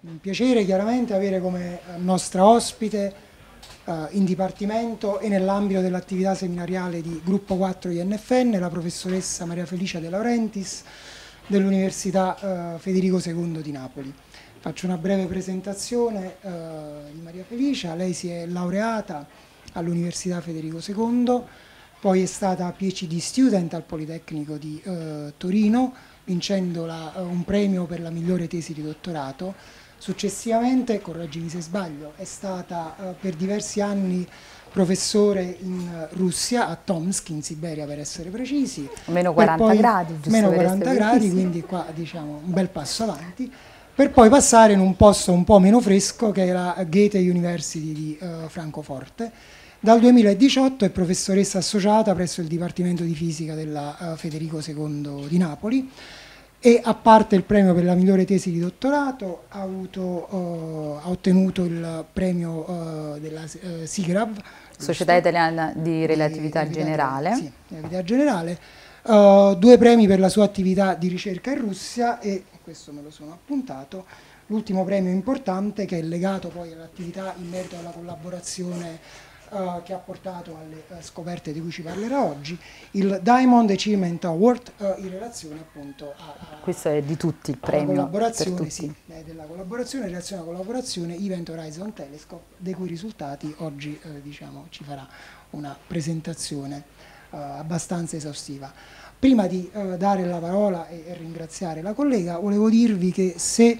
Un piacere chiaramente avere come nostra ospite eh, in dipartimento e nell'ambito dell'attività seminariale di gruppo 4 INFN la professoressa Maria Felicia De Laurentiis dell'Università eh, Federico II di Napoli. Faccio una breve presentazione eh, di Maria Felicia, lei si è laureata all'Università Federico II, poi è stata PhD student al Politecnico di Torino, vincendo la, eh, un premio per la migliore tesi di dottorato. Successivamente, correggimi se sbaglio, è stata eh, per diversi anni professore in eh, Russia, a Tomsk, in Siberia per essere precisi. Meno 40 poi, gradi, giusto? Meno 40 gradi, quindi qua diciamo un bel passo avanti, per poi passare in un posto un po' meno fresco che è la Goethe University di uh, Francoforte dal 2018 è professoressa associata presso il Dipartimento di Fisica della eh, Federico II di Napoli e a parte il premio per la migliore tesi di dottorato ha, avuto, uh, ha ottenuto il premio uh, della uh, SIGRAV Società Italiana di Relatività, di, Generale, sì, relatività generale due premi per la sua attività di ricerca in Russia e questo me lo sono appuntato l'ultimo premio importante che è legato poi all'attività in merito alla collaborazione eh, che ha portato alle eh, scoperte di cui ci parlerà oggi, il Diamond Achievement Award eh, in relazione appunto a, a... Questo è di tutti il premio. Collaborazione, tutti. Sì, della collaborazione, in relazione alla collaborazione Event Horizon Telescope, dei cui risultati oggi eh, diciamo, ci farà una presentazione eh, abbastanza esaustiva. Prima di dare la parola e, e ringraziare la collega, volevo dirvi che se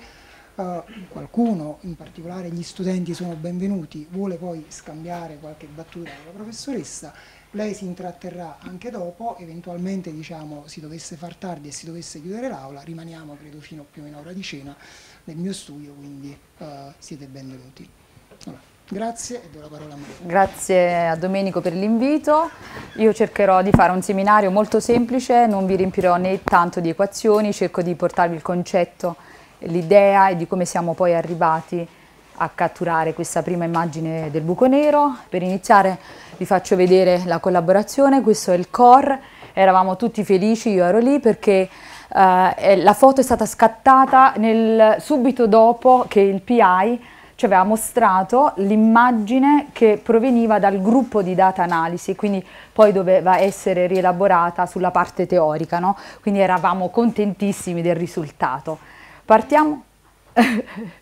eh, qualcuno, in particolare gli studenti sono benvenuti, vuole poi scambiare qualche battuta con la professoressa, lei si intratterrà anche dopo, eventualmente diciamo, si dovesse far tardi e si dovesse chiudere l'aula, rimaniamo credo fino a più o meno ora di cena nel mio studio, quindi eh, siete benvenuti. Allora. Grazie e do la parola a Maria. Grazie a Domenico per l'invito. Io cercherò di fare un seminario molto semplice, non vi riempirò né tanto di equazioni, cerco di portarvi il concetto l'idea e di come siamo poi arrivati a catturare questa prima immagine del buco nero. Per iniziare vi faccio vedere la collaborazione, questo è il core, eravamo tutti felici, io ero lì perché eh, la foto è stata scattata nel, subito dopo che il PI ci aveva mostrato l'immagine che proveniva dal gruppo di data analisi, quindi poi doveva essere rielaborata sulla parte teorica, no? quindi eravamo contentissimi del risultato. Partiamo?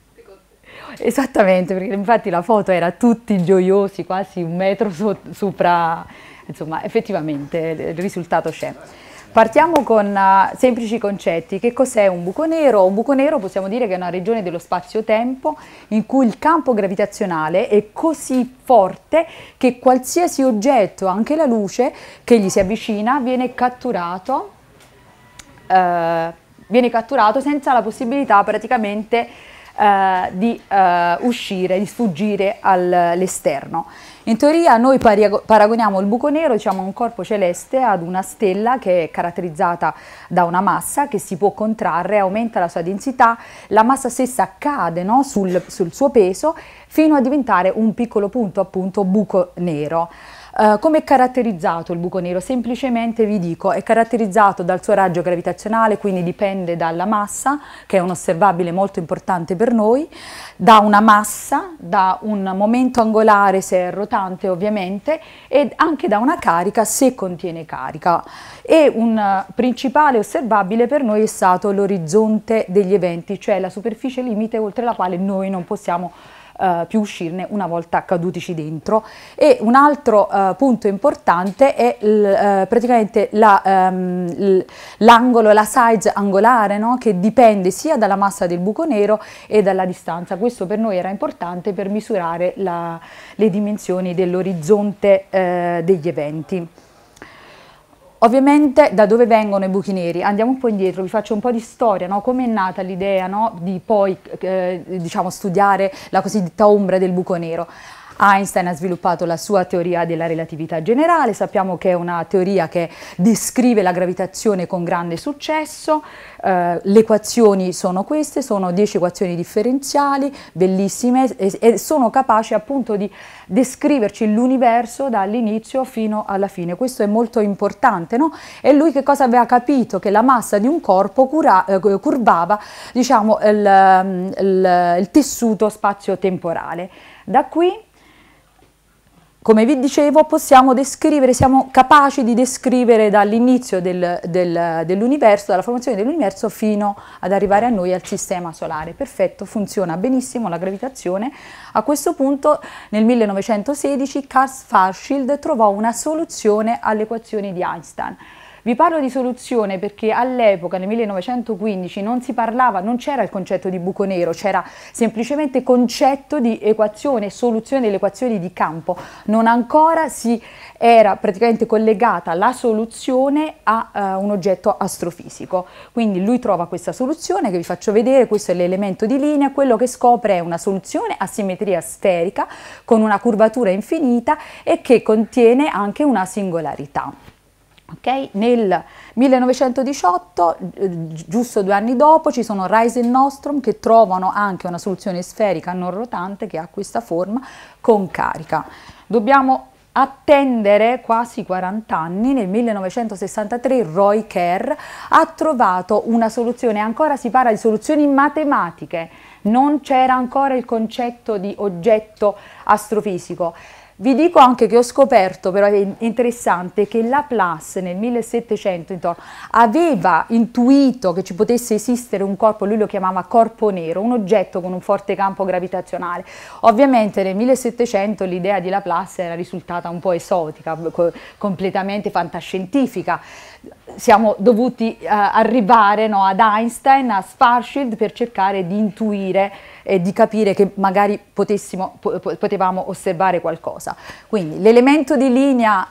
Esattamente, perché infatti la foto era tutti gioiosi, quasi un metro so sopra, insomma effettivamente il risultato c'è. Partiamo con uh, semplici concetti. Che cos'è un buco nero? Un buco nero possiamo dire che è una regione dello spazio-tempo in cui il campo gravitazionale è così forte che qualsiasi oggetto, anche la luce, che gli si avvicina, viene catturato. Uh, viene catturato senza la possibilità praticamente eh, di eh, uscire, di sfuggire all'esterno. In teoria noi paragoniamo il buco nero, diciamo un corpo celeste, ad una stella che è caratterizzata da una massa che si può contrarre, aumenta la sua densità, la massa stessa cade no, sul, sul suo peso fino a diventare un piccolo punto, appunto buco nero. Uh, come è caratterizzato il buco nero? Semplicemente vi dico, è caratterizzato dal suo raggio gravitazionale, quindi dipende dalla massa, che è un osservabile molto importante per noi, da una massa, da un momento angolare se è rotato, importante ovviamente, e anche da una carica se contiene carica. E un eh, principale osservabile per noi è stato l'orizzonte degli eventi, cioè la superficie limite oltre la quale noi non possiamo eh, più uscirne una volta cadutici dentro. E un altro eh, punto importante è l, eh, praticamente l'angolo, la, ehm, la size angolare no? che dipende sia dalla massa del buco nero e dalla distanza. Questo per noi era importante per misurare la, le dimensioni dell'orizzonte eh, degli eventi. Ovviamente da dove vengono i buchi neri? Andiamo un po' indietro, vi faccio un po' di storia, no? come è nata l'idea no? di poi eh, diciamo, studiare la cosiddetta ombra del buco nero. Einstein ha sviluppato la sua teoria della relatività generale, sappiamo che è una teoria che descrive la gravitazione con grande successo, eh, le equazioni sono queste, sono 10 equazioni differenziali, bellissime, e, e sono capaci appunto di descriverci l'universo dall'inizio fino alla fine, questo è molto importante, no? E lui che cosa aveva capito? Che la massa di un corpo cura, eh, curvava diciamo, il, mm, il, il tessuto spazio-temporale. Da qui come vi dicevo, possiamo descrivere, siamo capaci di descrivere dall'inizio del, del, dell'universo, dalla formazione dell'universo fino ad arrivare a noi al sistema solare. Perfetto, funziona benissimo la gravitazione. A questo punto, nel 1916, Karl Farschild trovò una soluzione alle equazioni di Einstein. Vi parlo di soluzione perché all'epoca, nel 1915, non si parlava, non c'era il concetto di buco nero, c'era semplicemente concetto di equazione, soluzione delle equazioni di campo. Non ancora si era praticamente collegata la soluzione a uh, un oggetto astrofisico. Quindi lui trova questa soluzione che vi faccio vedere, questo è l'elemento di linea, quello che scopre è una soluzione a simmetria sferica con una curvatura infinita e che contiene anche una singolarità. Okay? Nel 1918, eh, giusto due anni dopo, ci sono Rise e Nostrum che trovano anche una soluzione sferica non rotante che ha questa forma con carica. Dobbiamo attendere quasi 40 anni, nel 1963 Roy Kerr ha trovato una soluzione, ancora si parla di soluzioni matematiche, non c'era ancora il concetto di oggetto astrofisico. Vi dico anche che ho scoperto, però è interessante, che Laplace nel 1700 intorno, aveva intuito che ci potesse esistere un corpo, lui lo chiamava corpo nero, un oggetto con un forte campo gravitazionale. Ovviamente nel 1700 l'idea di Laplace era risultata un po' esotica, completamente fantascientifica siamo dovuti uh, arrivare no, ad Einstein, a Sparshield per cercare di intuire e di capire che magari potessimo, potevamo osservare qualcosa. Quindi l'elemento di linea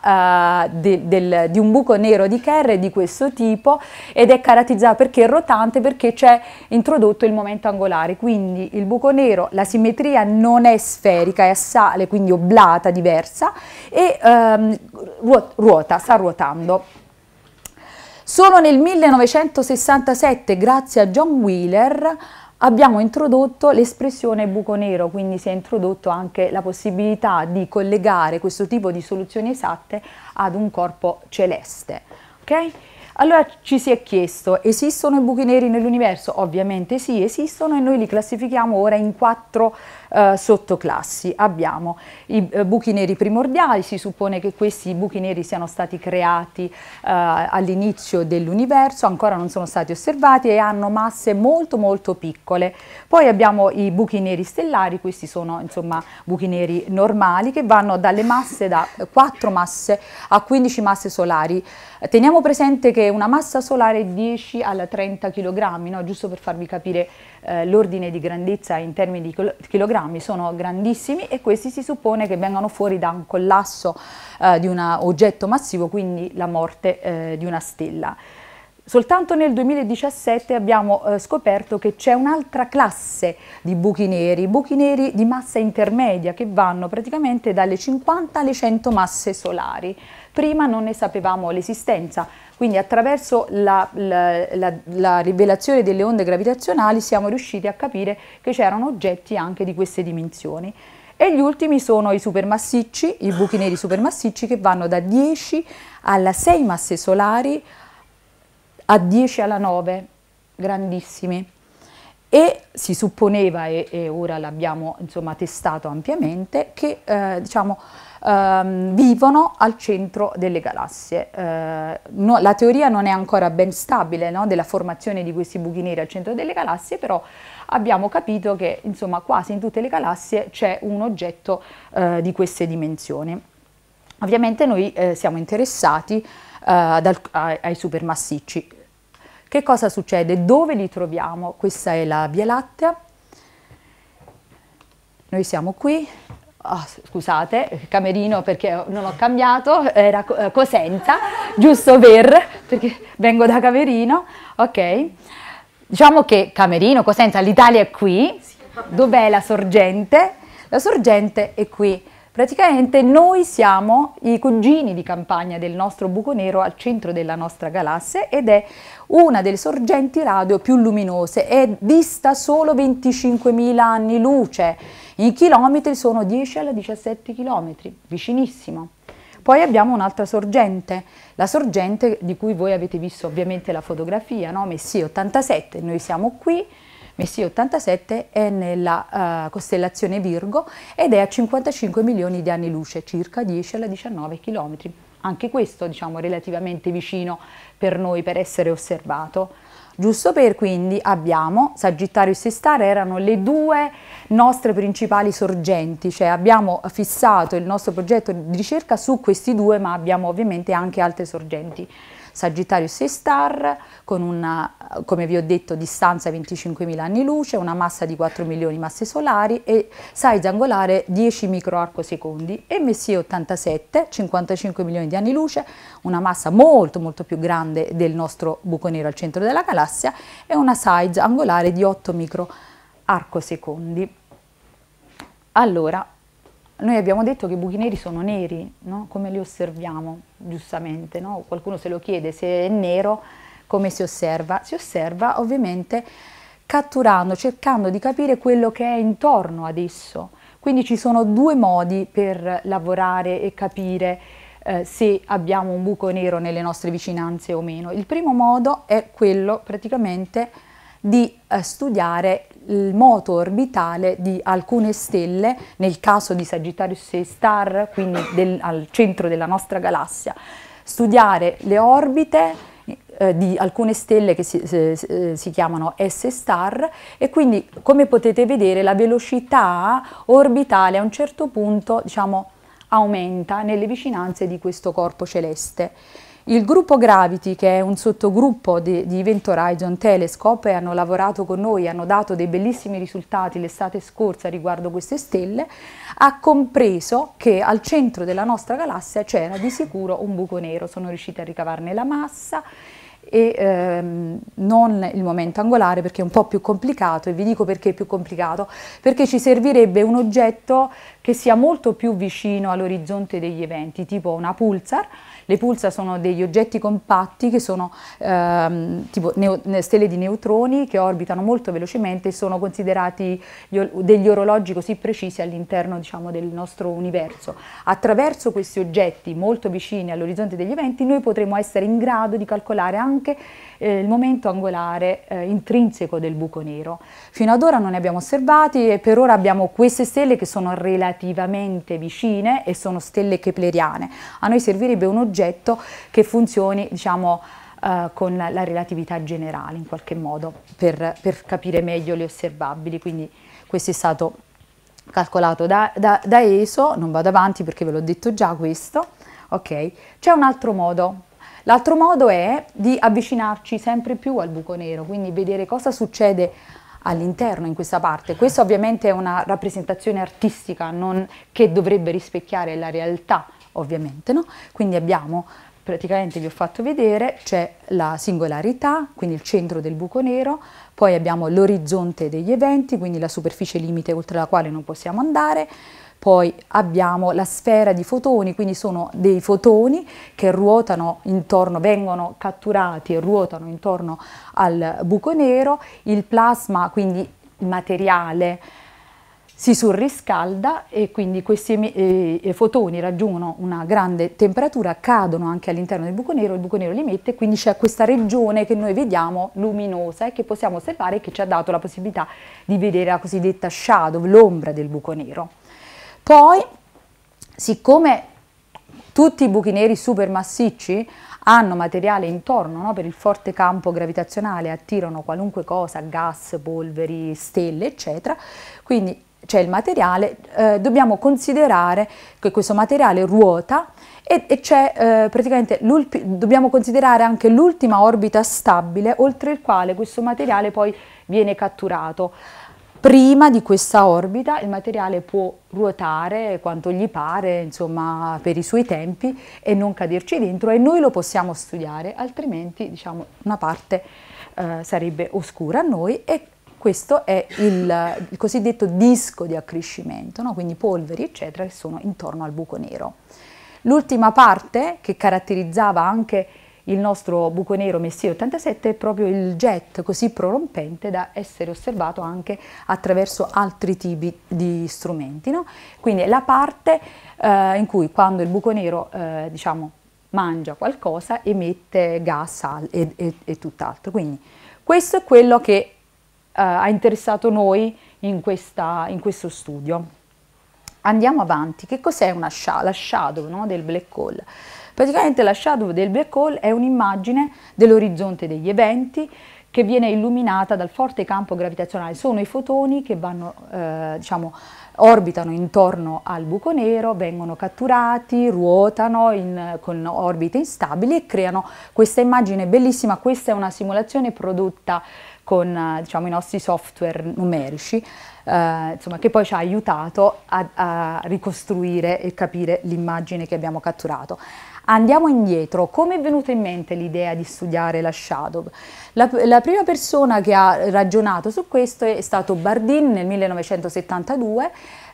uh, de del, di un buco nero di Kerr è di questo tipo ed è caratterizzato perché è rotante perché c'è introdotto il momento angolare, quindi il buco nero, la simmetria non è sferica, è a sale, quindi oblata, diversa e um, ruota, sta ruotando. Solo nel 1967, grazie a John Wheeler, abbiamo introdotto l'espressione buco nero, quindi si è introdotto anche la possibilità di collegare questo tipo di soluzioni esatte ad un corpo celeste. Okay? Allora ci si è chiesto, esistono i buchi neri nell'universo? Ovviamente sì, esistono e noi li classifichiamo ora in quattro eh, sottoclassi. Abbiamo i eh, buchi neri primordiali, si suppone che questi buchi neri siano stati creati eh, all'inizio dell'universo, ancora non sono stati osservati e hanno masse molto molto piccole. Poi abbiamo i buchi neri stellari, questi sono insomma buchi neri normali che vanno dalle masse da 4 masse a 15 masse solari. Teniamo presente che una massa solare è 10 alla 30 kg, no? giusto per farvi capire eh, l'ordine di grandezza in termini di chilogrammi sono grandissimi e questi si suppone che vengano fuori da un collasso eh, di un oggetto massivo, quindi la morte eh, di una stella. Soltanto nel 2017 abbiamo eh, scoperto che c'è un'altra classe di buchi neri, buchi neri di massa intermedia che vanno praticamente dalle 50 alle 100 masse solari. Prima non ne sapevamo l'esistenza, quindi attraverso la, la, la, la rivelazione delle onde gravitazionali siamo riusciti a capire che c'erano oggetti anche di queste dimensioni. E gli ultimi sono i supermassicci, i buchi neri supermassicci che vanno da 10 alla 6 masse solari a 10 alla 9, grandissimi. E si supponeva, e, e ora l'abbiamo testato ampiamente, che eh, diciamo, ehm, vivono al centro delle galassie. Eh, no, la teoria non è ancora ben stabile no, della formazione di questi buchi neri al centro delle galassie, però abbiamo capito che insomma, quasi in tutte le galassie c'è un oggetto eh, di queste dimensioni. Ovviamente noi eh, siamo interessati eh, dal, ai supermassicci. Che cosa succede? Dove li troviamo? Questa è la Via Lattea. Noi siamo qui, Oh, scusate, Camerino perché non ho cambiato, era eh, Cosenza, giusto per, perché vengo da Camerino, ok. Diciamo che Camerino, Cosenza, l'Italia è qui, dov'è la sorgente? La sorgente è qui. Praticamente noi siamo i cugini di campagna del nostro buco nero al centro della nostra galassia ed è una delle sorgenti radio più luminose, è vista solo 25.000 anni luce i chilometri sono 10 alla 17 chilometri, vicinissimo. Poi abbiamo un'altra sorgente, la sorgente di cui voi avete visto ovviamente la fotografia, no? Messia 87, noi siamo qui, Messia 87 è nella uh, costellazione Virgo ed è a 55 milioni di anni luce, circa 10 alla 19 chilometri. Anche questo diciamo relativamente vicino per noi per essere osservato. Giusto per quindi abbiamo Sagittario e Star erano le due nostre principali sorgenti, cioè abbiamo fissato il nostro progetto di ricerca su questi due, ma abbiamo ovviamente anche altre sorgenti. Sagittario 6 star, con una, come vi ho detto, distanza 25.000 anni luce, una massa di 4 milioni di masse solari e size angolare 10 microarcosecondi e Messie 87, 55 milioni di anni luce, una massa molto molto più grande del nostro buco nero al centro della galassia e una size angolare di 8 microarcosecondi. Allora, noi abbiamo detto che i buchi neri sono neri, no? come li osserviamo, giustamente. No? Qualcuno se lo chiede se è nero, come si osserva? Si osserva ovviamente catturando, cercando di capire quello che è intorno ad esso. Quindi ci sono due modi per lavorare e capire eh, se abbiamo un buco nero nelle nostre vicinanze o meno. Il primo modo è quello praticamente di eh, studiare il moto orbitale di alcune stelle, nel caso di Sagittarius 6 Star, quindi del, al centro della nostra galassia, studiare le orbite eh, di alcune stelle che si, si, eh, si, chiamano S star e quindi come potete vedere la velocità orbitale a un certo punto diciamo, aumenta nelle vicinanze di questo corpo celeste. Il gruppo Gravity, che è un sottogruppo di, di Event Horizon Telescope, hanno lavorato con noi, hanno dato dei bellissimi risultati l'estate scorsa riguardo queste stelle, ha compreso che al centro della nostra galassia c'era di sicuro un buco nero. Sono riusciti a ricavarne la massa e ehm, non il momento angolare perché è un po' più complicato e vi dico perché è più complicato, perché ci servirebbe un oggetto che sia molto più vicino all'orizzonte degli eventi, tipo una pulsar le pulsa sono degli oggetti compatti che sono ehm, tipo stelle di neutroni che orbitano molto velocemente e sono considerati degli orologi così precisi all'interno diciamo, del nostro universo. Attraverso questi oggetti molto vicini all'orizzonte degli eventi noi potremo essere in grado di calcolare anche eh, il momento angolare eh, intrinseco del buco nero. Fino ad ora non ne abbiamo osservati e per ora abbiamo queste stelle che sono relativamente vicine e sono stelle kepleriane. A noi servirebbe un oggetto che funzioni, diciamo, Uh, con la relatività generale in qualche modo per, per, capire meglio le osservabili. Quindi questo è stato calcolato da, da, da ESO, non vado avanti perché ve l'ho detto già questo. Ok, c'è un altro modo L'altro modo è di avvicinarci sempre più al buco nero, quindi vedere cosa succede all'interno in questa parte. Questa ovviamente è una rappresentazione artistica non, che dovrebbe rispecchiare la realtà, ovviamente. No? Quindi abbiamo, praticamente vi ho fatto vedere, c'è la singolarità, quindi il centro del buco nero, poi abbiamo l'orizzonte degli eventi, quindi la superficie limite oltre la quale non possiamo andare, poi abbiamo la sfera di fotoni, quindi sono dei fotoni che ruotano intorno, vengono catturati e ruotano intorno al buco nero, il plasma, quindi il materiale si surriscalda e quindi questi eh, fotoni raggiungono una grande temperatura, cadono anche all'interno del buco nero, il buco nero li emette, quindi c'è questa regione che noi vediamo luminosa e che possiamo osservare e che ci ha dato la possibilità di vedere la cosiddetta shadow, l'ombra del buco nero. Poi, siccome tutti i buchi neri super massicci hanno materiale intorno no? per il forte campo gravitazionale, attirano qualunque cosa, gas, polveri, stelle, eccetera. Quindi c'è il materiale, eh, dobbiamo considerare che questo materiale ruota e, e c'è eh, praticamente dobbiamo considerare anche l'ultima orbita stabile oltre il quale questo materiale poi viene catturato prima di questa orbita il materiale può ruotare quanto gli pare, insomma, per i suoi tempi e non caderci dentro e noi lo possiamo studiare, altrimenti diciamo, una parte eh, sarebbe oscura a noi e questo è il, il cosiddetto disco di accrescimento, no? quindi polveri eccetera che sono intorno al buco nero. L'ultima parte che caratterizzava anche il nostro buco nero Messier 87 è proprio il jet così prorompente da essere osservato anche attraverso altri tipi di strumenti. No? Quindi è la parte eh, in cui quando il buco nero eh, diciamo, mangia qualcosa emette gas sal, e, e, e tutt'altro. Quindi questo è quello che eh, ha interessato noi in, questa, in questo studio. Andiamo avanti, che cos'è una scia, la shadow no, del black hole? Praticamente la shadow del black hole è un'immagine dell'orizzonte degli eventi che viene illuminata dal forte campo gravitazionale. Sono i fotoni che vanno, eh, diciamo, orbitano intorno al buco nero, vengono catturati, ruotano in, con orbite instabili e creano questa immagine bellissima. Questa è una simulazione prodotta con eh, diciamo, i nostri software numerici, eh, insomma, che poi ci ha aiutato a, a ricostruire e capire l'immagine che abbiamo catturato. Andiamo indietro, come è venuta in mente l'idea di studiare la shadow? La, la, prima persona che ha ragionato su questo è stato Bardin nel 1972,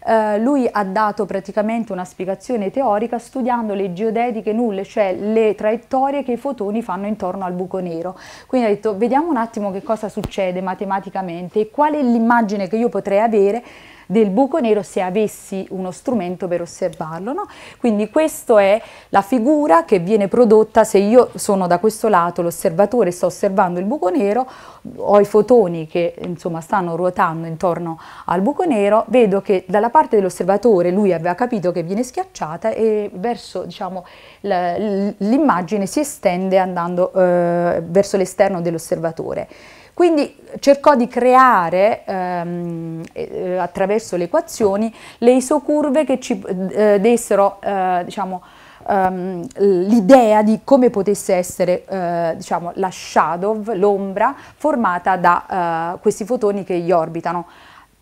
eh, lui ha dato praticamente una spiegazione teorica studiando le geodetiche nulle, cioè le traiettorie che i fotoni fanno intorno al buco nero. Quindi ha detto vediamo un attimo che cosa succede matematicamente e qual è l'immagine che io potrei avere del buco nero se avessi uno strumento per osservarlo. No? Quindi questa è la figura che viene prodotta se io sono da questo lato, l'osservatore sto osservando il buco nero, ho i fotoni che insomma, stanno ruotando intorno al buco nero, vedo che dalla parte dell'osservatore lui aveva capito che viene schiacciata e verso diciamo, l'immagine si estende andando eh, verso l'esterno dell'osservatore. Quindi cercò di creare ehm, eh, attraverso le equazioni le isocurve che ci eh, dessero eh, diciamo, ehm, l'idea di come potesse essere eh, diciamo, la shadow, l'ombra formata da eh, questi fotoni che gli orbitano.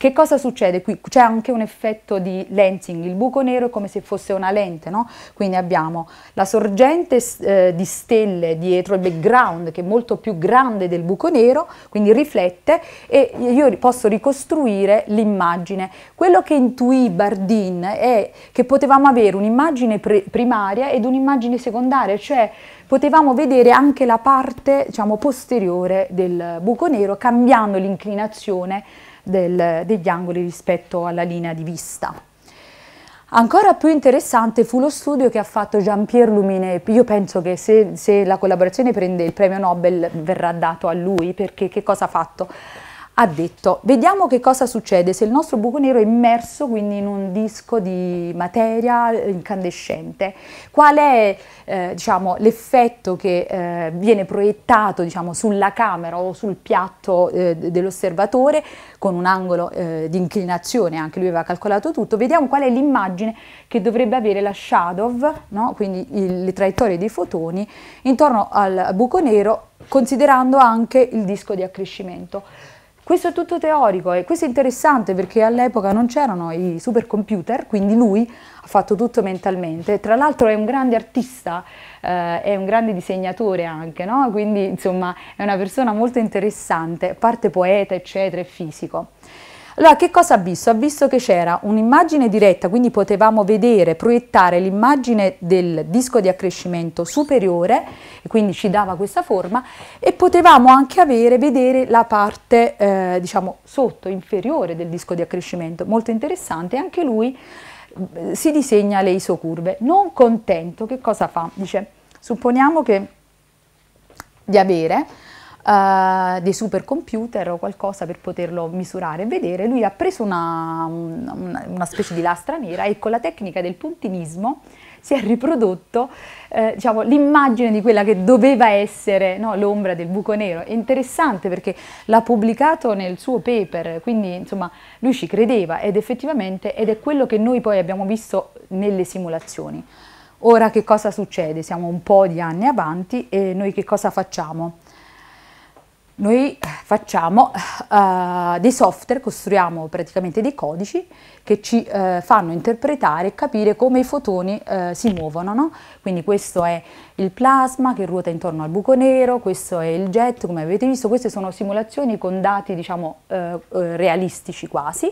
Che cosa succede qui? C'è anche un effetto di lensing, il buco nero è come se fosse una lente, no? quindi abbiamo la sorgente eh, di stelle dietro il background che è molto più grande del buco nero, quindi riflette e io posso ricostruire l'immagine. Quello che intuì Bardin è che potevamo avere un'immagine primaria ed un'immagine secondaria, cioè potevamo vedere anche la parte diciamo, posteriore del buco nero cambiando l'inclinazione del, degli angoli rispetto alla linea di vista. Ancora più interessante fu lo studio che ha fatto Jean-Pierre Luminet. Io penso che se, se, la collaborazione prende il premio Nobel verrà dato a lui perché che cosa ha fatto? ha detto vediamo che cosa succede se il nostro buco nero è immerso quindi in un disco di materia incandescente, qual è eh, diciamo, l'effetto che eh, viene proiettato diciamo, sulla camera o sul piatto eh, dell'osservatore con un angolo eh, di inclinazione, anche lui aveva calcolato tutto, vediamo qual è l'immagine che dovrebbe avere la shadow, no? quindi il, le traiettorie dei fotoni intorno al buco nero considerando anche il disco di accrescimento. Questo è tutto teorico e questo è interessante perché all'epoca non c'erano i supercomputer, quindi lui ha fatto tutto mentalmente. Tra l'altro è un grande artista, eh, è un grande disegnatore anche, no? quindi insomma è una persona molto interessante, parte poeta, eccetera, e fisico. Allora, che cosa ha visto? Ha visto che c'era un'immagine diretta, quindi potevamo vedere, proiettare l'immagine del disco di accrescimento superiore, e quindi ci dava questa forma, e potevamo anche avere, vedere la parte, eh, diciamo, sotto, inferiore del disco di accrescimento. Molto interessante, anche lui eh, si disegna le isocurve. Non contento, che cosa fa? Dice, supponiamo che di avere uh, dei supercomputer o qualcosa per poterlo misurare e vedere, lui ha preso una, una, una, specie di lastra nera e con la tecnica del puntinismo si è riprodotto eh, diciamo, l'immagine di quella che doveva essere no, l'ombra del buco nero. È interessante perché l'ha pubblicato nel suo paper, quindi insomma lui ci credeva ed effettivamente ed è quello che noi poi abbiamo visto nelle simulazioni. Ora che cosa succede? Siamo un po' di anni avanti e noi che cosa facciamo? noi eh, facciamo uh, dei software, costruiamo praticamente dei codici che ci uh, fanno interpretare e capire come i fotoni uh, si muovono. No? Quindi questo è il plasma che ruota intorno al buco nero, questo è il jet, come avete visto, queste sono simulazioni con dati diciamo, realistici quasi,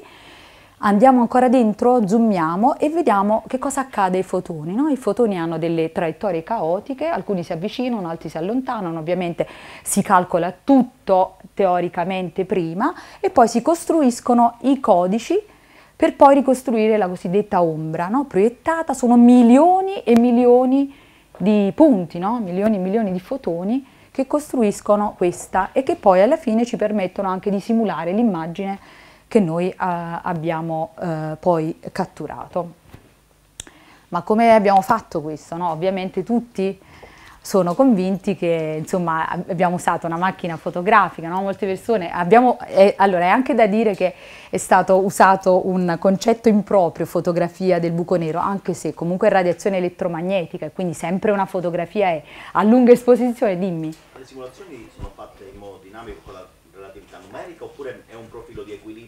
andiamo ancora dentro, zoomiamo e vediamo che cosa accade ai fotoni. No? I fotoni hanno delle traiettorie caotiche, alcuni si avvicinano, altri si allontanano, ovviamente si calcola tutto teoricamente prima e poi si costruiscono i codici per poi ricostruire la cosiddetta ombra no? proiettata, sono milioni e milioni di punti, no? milioni e milioni di fotoni che costruiscono questa e che poi alla fine ci permettono anche di simulare l'immagine che noi eh, abbiamo eh, poi catturato. Ma come abbiamo fatto questo? No? Ovviamente tutti sono convinti che insomma, abbiamo usato una macchina fotografica, no? molte persone abbiamo, eh, allora è anche da dire che è stato usato un concetto improprio fotografia del buco nero, anche se comunque è radiazione elettromagnetica e quindi sempre una fotografia è a lunga esposizione, dimmi. Le simulazioni sono fatte in modo dinamico con la relatività numerica oppure è un profilo di equilibrio?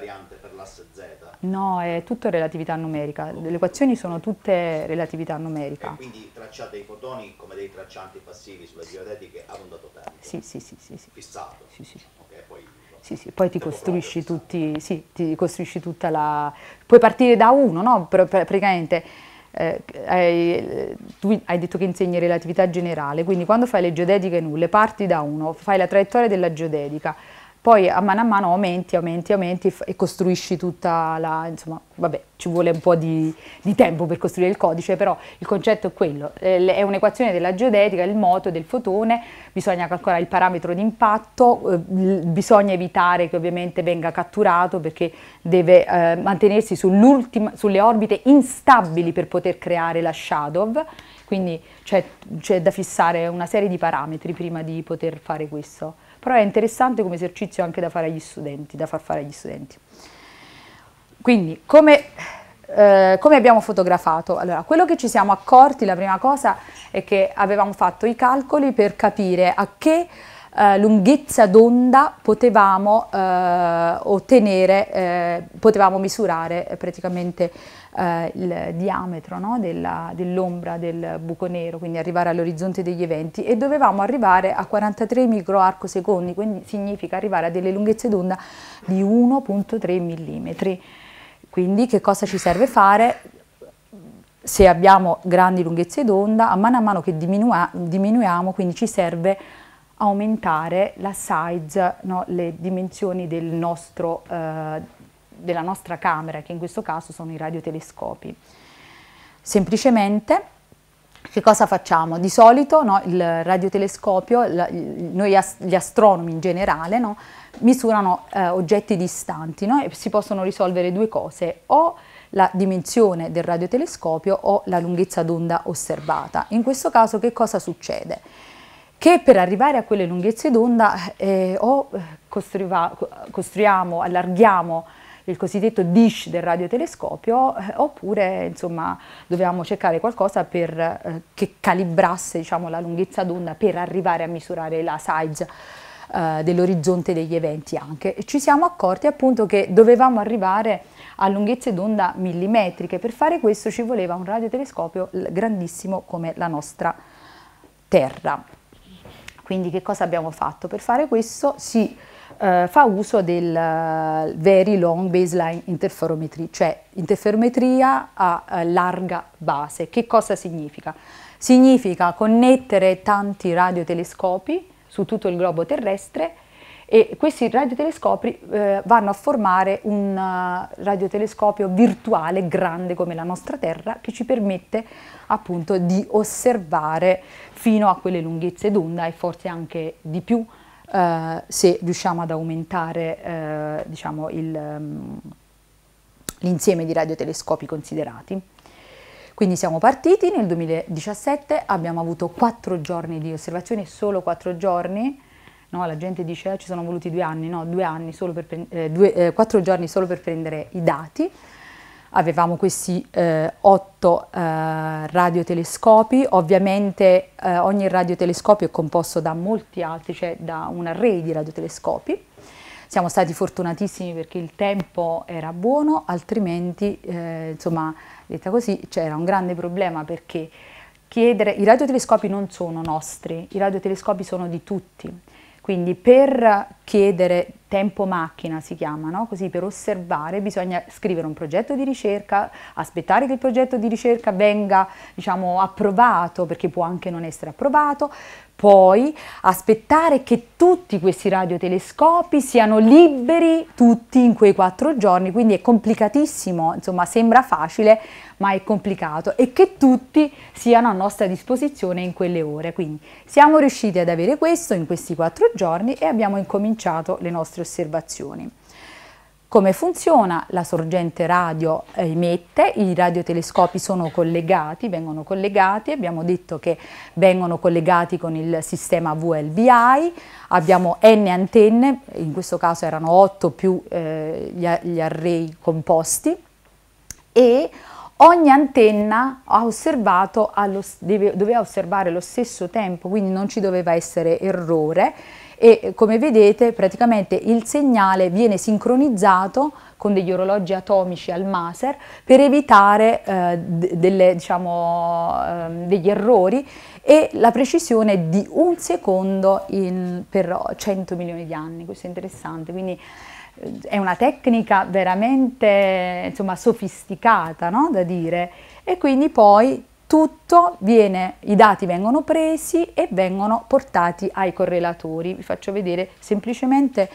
variante per l'asse z? No, è tutto relatività numerica, le equazioni sono tutte relatività numerica. E quindi tracciate i fotoni come dei traccianti passivi sulle geodetiche ad un dato tempo? Sì, sì, sì. sì, sì. Fissato? Sì, sì. Okay, poi sì, sì, poi ti costruisci, tutti, sì, ti costruisci tutta la... puoi partire da uno, no? Pr pr praticamente eh, hai, tu hai detto che insegni relatività generale, quindi quando fai le geodetiche nulle parti da uno, fai la traiettoria della geodetica, poi a mano a mano aumenti, aumenti, aumenti e costruisci tutta la, insomma, vabbè, ci vuole un po' di, di, tempo per costruire il codice, però il concetto è quello, eh, è un'equazione della geodetica, il moto del fotone, bisogna calcolare il parametro di impatto, eh, bisogna evitare che ovviamente venga catturato perché deve eh, mantenersi sulle orbite instabili per poter creare la shadow, quindi c'è da fissare una serie di parametri prima di poter fare questo però è interessante come esercizio anche da fare agli studenti, da far fare agli studenti. Quindi, come, eh, come abbiamo fotografato? Allora, quello che ci siamo accorti, la prima cosa, è che avevamo fatto i calcoli per capire a che eh, lunghezza d'onda potevamo eh, ottenere, eh, potevamo misurare eh, praticamente eh, il diametro no, dell'ombra del buco nero, quindi arrivare all'orizzonte degli eventi e dovevamo arrivare a 43 secondi, quindi significa arrivare a delle lunghezze d'onda di 1.3 mm. Quindi che cosa ci serve fare? Se abbiamo grandi lunghezze d'onda, a mano a mano che diminua, diminuiamo, quindi ci serve aumentare la size, no, le dimensioni del nostro, eh, della nostra camera, che in questo caso sono i radiotelescopi. Semplicemente che cosa facciamo? Di solito no, il radiotelescopio, la, noi as, gli astronomi in generale, no, misurano eh, oggetti distanti no, e si possono risolvere due cose, o la dimensione del radiotelescopio o la lunghezza d'onda osservata. In questo caso che cosa succede? che per arrivare a quelle lunghezze d'onda eh, o eh, costruiamo, allarghiamo il cosiddetto dish del radiotelescopio eh, oppure insomma dovevamo cercare qualcosa per, eh, che calibrasse diciamo, la lunghezza d'onda per arrivare a misurare la size eh, dell'orizzonte degli eventi anche. E ci siamo accorti appunto che dovevamo arrivare a lunghezze d'onda millimetriche, per fare questo ci voleva un radiotelescopio grandissimo come la nostra Terra. Quindi che cosa abbiamo fatto? Per fare questo si eh, fa uso del uh, Very Long Baseline Interferometry, cioè interferometria a uh, larga base. Che cosa significa? Significa connettere tanti radiotelescopi su tutto il globo terrestre e questi radiotelescopi eh, vanno a formare un uh, radiotelescopio virtuale grande come la nostra Terra che ci permette appunto di osservare fino a quelle lunghezze d'onda e forse anche di più eh, se riusciamo ad aumentare eh, diciamo ehm, l'insieme um, di radiotelescopi considerati. Quindi siamo partiti nel 2017, abbiamo avuto quattro giorni di osservazione, solo quattro giorni, no? la gente dice eh, ci sono voluti due anni, no, due anni solo per eh, due, eh, quattro giorni solo per prendere i dati. Avevamo questi eh, otto eh, radiotelescopi, ovviamente eh, ogni radiotelescopio è composto da molti altri, cioè da un array di radiotelescopi. Siamo stati fortunatissimi perché il tempo era buono, altrimenti, insomma, detta così, c'era un grande problema perché chiedere, i radiotelescopi non sono nostri, i radiotelescopi sono di tutti. Quindi per chiedere tempo macchina si chiama, no? così per osservare bisogna scrivere un progetto di ricerca, aspettare che il progetto di ricerca venga diciamo, approvato, perché può anche non essere approvato, poi aspettare che tutti questi radiotelescopi siano liberi tutti in quei quattro giorni, quindi è complicatissimo, insomma sembra facile ma è complicato e che tutti siano a nostra disposizione in quelle ore. Quindi siamo riusciti ad avere questo in questi quattro giorni e abbiamo incominciato le nostre osservazioni. Come funziona? La sorgente radio emette, i radiotelescopi sono collegati, vengono collegati, abbiamo detto che vengono collegati con il sistema VLBI, abbiamo n antenne, in questo caso erano 8 più eh, gli array composti e ogni antenna allo, deve, doveva osservare lo stesso tempo, quindi non ci doveva essere errore e come vedete praticamente il segnale viene sincronizzato con degli orologi atomici al maser per evitare eh, delle, diciamo, eh, degli errori e la precisione è di un secondo in, per 100 milioni di anni, questo è interessante, quindi eh, è una tecnica veramente insomma, sofisticata no? da dire e quindi poi tutto viene, i dati vengono presi e vengono portati ai correlatori. Vi faccio vedere semplicemente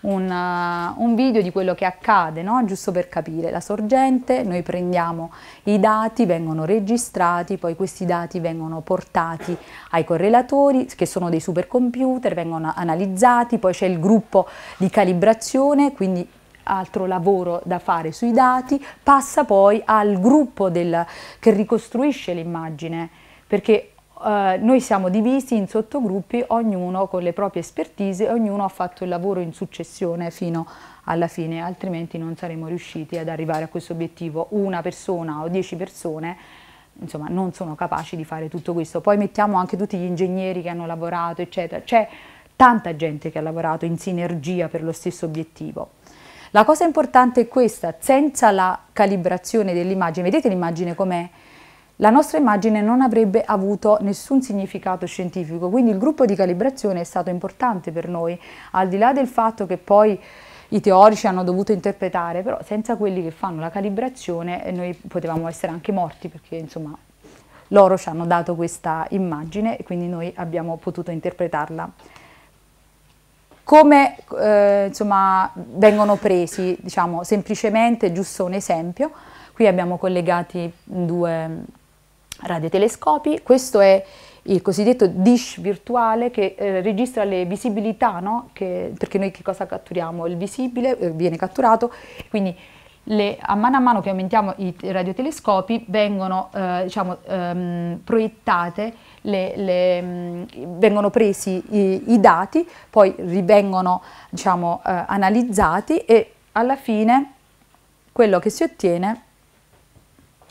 un, uh, un video di quello che accade, no? giusto per capire. La sorgente, noi prendiamo i dati, vengono registrati, poi questi dati vengono portati ai correlatori, che sono dei supercomputer, vengono analizzati, poi c'è il gruppo di calibrazione, quindi altro lavoro da fare sui dati, passa poi al gruppo del, che ricostruisce l'immagine, perché eh, noi siamo divisi in sottogruppi, ognuno con le proprie espertise, ognuno ha fatto il lavoro in successione fino alla fine, altrimenti non saremmo riusciti ad arrivare a questo obiettivo. Una persona o dieci persone insomma, non sono capaci di fare tutto questo. Poi mettiamo anche tutti gli ingegneri che hanno lavorato, eccetera. C'è tanta gente che ha lavorato in sinergia per lo stesso obiettivo. La cosa importante è questa, senza la calibrazione dell'immagine, vedete l'immagine com'è? La nostra immagine non avrebbe avuto nessun significato scientifico, quindi il gruppo di calibrazione è stato importante per noi, al di là del fatto che poi i teorici hanno dovuto interpretare, però senza quelli che fanno la calibrazione eh, noi potevamo essere anche morti perché insomma loro ci hanno dato questa immagine e quindi noi abbiamo potuto interpretarla come eh, insomma, vengono presi, diciamo, semplicemente, giusto un esempio, qui abbiamo collegati due radiotelescopi, questo è il cosiddetto dish virtuale che eh, registra le visibilità, no? che, perché noi che cosa catturiamo? Il visibile eh, viene catturato, quindi le, a mano a mano che aumentiamo i radiotelescopi vengono eh, diciamo, ehm, proiettate le, le, mm, vengono presi i, i, dati, poi rivengono diciamo, eh, analizzati e alla fine quello che si ottiene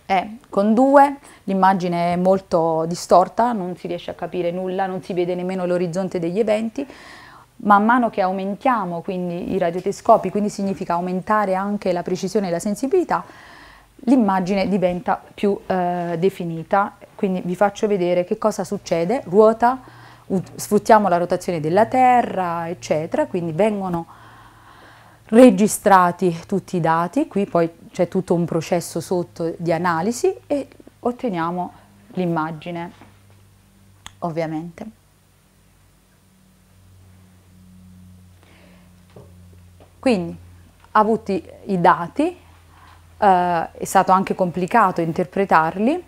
è con due, l'immagine è molto distorta, non si riesce a capire nulla, non si vede nemmeno l'orizzonte degli eventi, man mano che aumentiamo quindi i radiotescopi, quindi significa aumentare anche la precisione e la sensibilità, l'immagine diventa più eh, definita. Quindi vi faccio vedere che cosa succede, ruota, sfruttiamo la rotazione della Terra, eccetera, quindi vengono registrati tutti i dati, qui poi c'è tutto un processo sotto di analisi e otteniamo l'immagine, ovviamente. Quindi, avuti i dati, eh, è stato anche complicato interpretarli.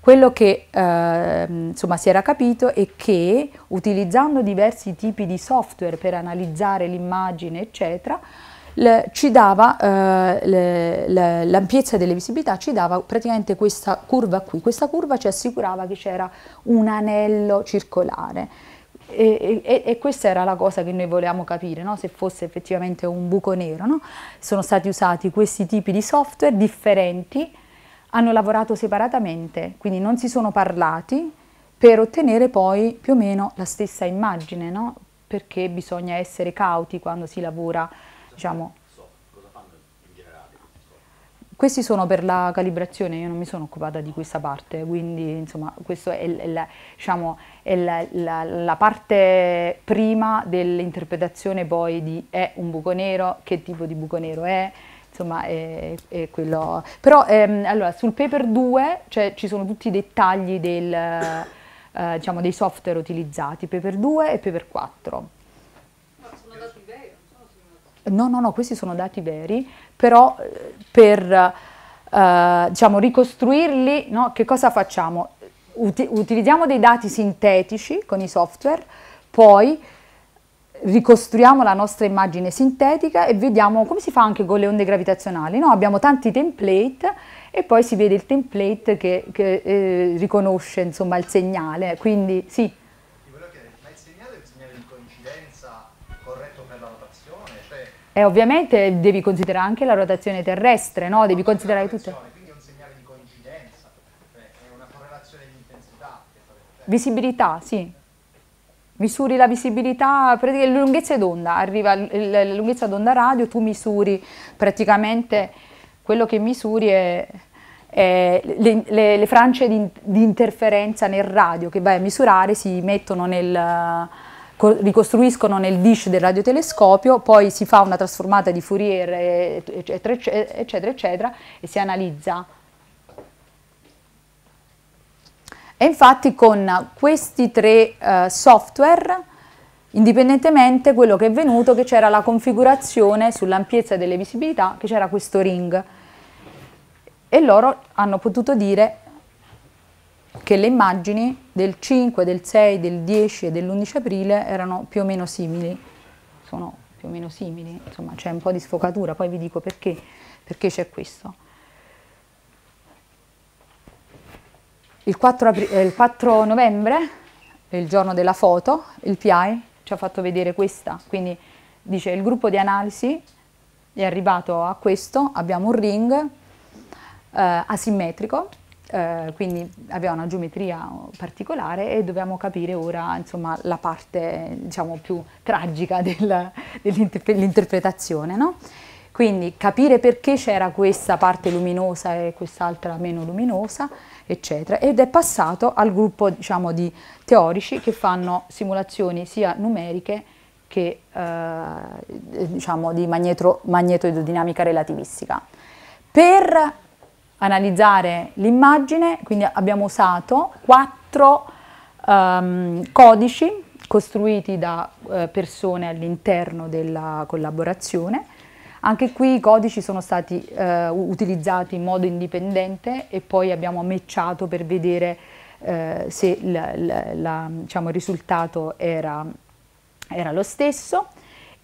Quello che eh, insomma, si era capito è che utilizzando diversi tipi di software per analizzare l'immagine, eccetera, le, ci dava eh, l'ampiezza delle visibilità, ci dava praticamente questa curva qui. Questa curva ci assicurava che c'era un anello circolare e, e, e, questa era la cosa che noi volevamo capire, no? se fosse effettivamente un buco nero. No? Sono stati usati questi tipi di software differenti, hanno lavorato separatamente, quindi non si sono parlati per ottenere poi più o meno la stessa immagine, no? perché bisogna essere cauti quando si lavora diciamo, questi sono per la calibrazione, io non mi sono occupata di questa parte, quindi insomma questa è, è, diciamo, è la, la, la, parte prima dell'interpretazione poi di è un buco nero, che tipo di buco nero è, insomma è, è quello. Però ehm, allora, sul paper 2 cioè, ci sono tutti i dettagli del, eh, diciamo, dei software utilizzati, paper 2 e paper 4. No, sono No, no, no, questi sono dati veri, però eh, per eh, diciamo, ricostruirli, no, che cosa facciamo? Uti utilizziamo dei dati sintetici con i software, poi ricostruiamo la nostra immagine sintetica e vediamo come si fa anche con le onde gravitazionali. No? Abbiamo tanti template e poi si vede il template che, che eh, riconosce insomma, il segnale, quindi sì. E ovviamente devi considerare anche la rotazione terrestre, no? Devi considerare tutto. Quindi è un segnale di coincidenza, è una correlazione di intensità. Visibilità, sì. Misuri la visibilità, praticamente lunghezza d'onda, arriva la lunghezza d'onda radio, tu misuri praticamente quello che misuri è eh, le, le, le, frange di, di, interferenza nel radio che vai a misurare si mettono nel, ricostruiscono nel dish del radiotelescopio, poi si fa una trasformata di Fourier, eccetera, eccetera, eccetera e si analizza. E infatti con questi tre eh, software, indipendentemente quello che è venuto, che c'era la configurazione sull'ampiezza delle visibilità, che c'era questo ring. E loro hanno potuto dire che le immagini del 5, del 6, del 10 e dell'11 aprile erano più o meno simili, sono più o meno simili, insomma c'è un po' di sfocatura, poi vi dico perché, perché c'è questo. Il 4, eh, il 4 novembre, il giorno della foto, il PI ci ha fatto vedere questa, quindi dice il gruppo di analisi è arrivato a questo, abbiamo un ring eh, asimmetrico eh, quindi aveva una geometria particolare e dobbiamo capire ora insomma, la parte diciamo, più tragica del, dell'interpretazione. No? Quindi capire perché c'era questa parte luminosa e quest'altra meno luminosa, eccetera. Ed è passato al gruppo diciamo, di teorici che fanno simulazioni sia numeriche che eh, diciamo, di magneto, relativistica. Per analizzare l'immagine, quindi abbiamo usato quattro um, codici costruiti da uh, persone all'interno della collaborazione. Anche qui i codici sono stati uh, utilizzati in modo indipendente e poi abbiamo matchato per vedere uh, se la, la, la, diciamo, il risultato era, era lo stesso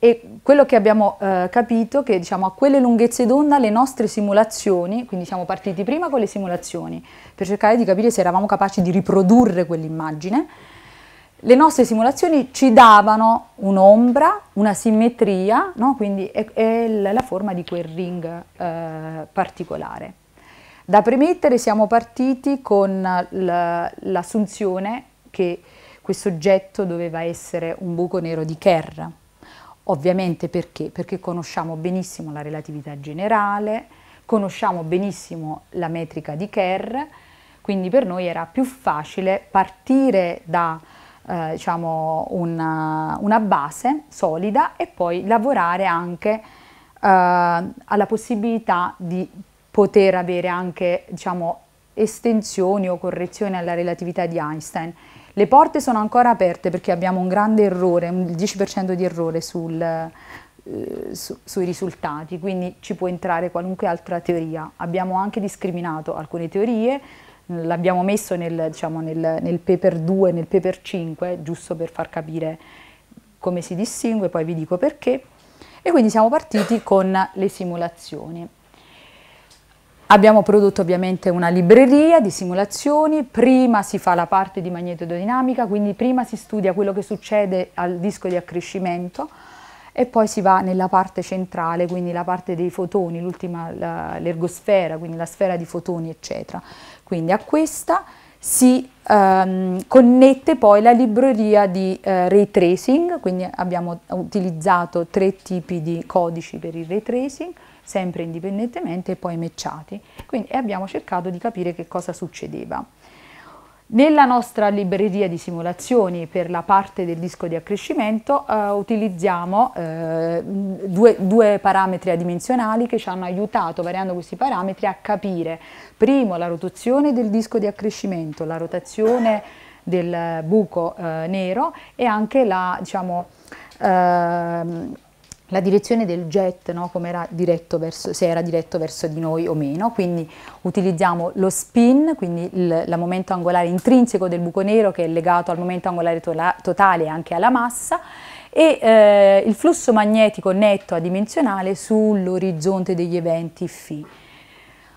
e quello che abbiamo eh, capito è che diciamo, a quelle lunghezze d'onda le nostre simulazioni, quindi siamo partiti prima con le simulazioni per cercare di capire se eravamo capaci di riprodurre quell'immagine, le nostre simulazioni ci davano un'ombra, una simmetria, no? quindi è, è, la forma di quel ring eh, particolare. Da premettere siamo partiti con l'assunzione che questo oggetto doveva essere un buco nero di Kerr, Ovviamente perché? Perché conosciamo benissimo la relatività generale, conosciamo benissimo la metrica di Kerr, quindi per noi era più facile partire da eh, diciamo una, una, base solida e poi lavorare anche eh, alla possibilità di poter avere anche diciamo, estensioni o correzioni alla relatività di Einstein le porte sono ancora aperte perché abbiamo un grande errore, un 10% di errore sul, eh, su, sui risultati, quindi ci può entrare qualunque altra teoria. Abbiamo anche discriminato alcune teorie, l'abbiamo messo nel, diciamo, nel, nel paper 2, nel paper 5, giusto per far capire come si distingue, poi vi dico perché. E quindi siamo partiti con le simulazioni. Abbiamo prodotto ovviamente una libreria di simulazioni, prima si fa la parte di magnetodinamica, quindi prima si studia quello che succede al disco di accrescimento e poi si va nella parte centrale, quindi la parte dei fotoni, l'ergosfera, quindi la sfera di fotoni, eccetera. Quindi a questa si ehm, connette poi la libreria di eh, ray tracing, quindi abbiamo utilizzato tre tipi di codici per il ray tracing, sempre indipendentemente e poi matchati. Quindi abbiamo cercato di capire che cosa succedeva. Nella nostra libreria di simulazioni per la parte del disco di accrescimento eh, utilizziamo eh, due, due, parametri adimensionali che ci hanno aiutato, variando questi parametri, a capire primo la rotazione del disco di accrescimento, la rotazione del buco eh, nero e anche la, diciamo, ehm, la direzione del jet, no? come era diretto verso, se era diretto verso di noi o meno, quindi utilizziamo lo spin, quindi il la momento angolare intrinseco del buco nero che è legato al momento angolare tola, totale e anche alla massa, e eh, il flusso magnetico netto adimensionale sull'orizzonte degli eventi φ.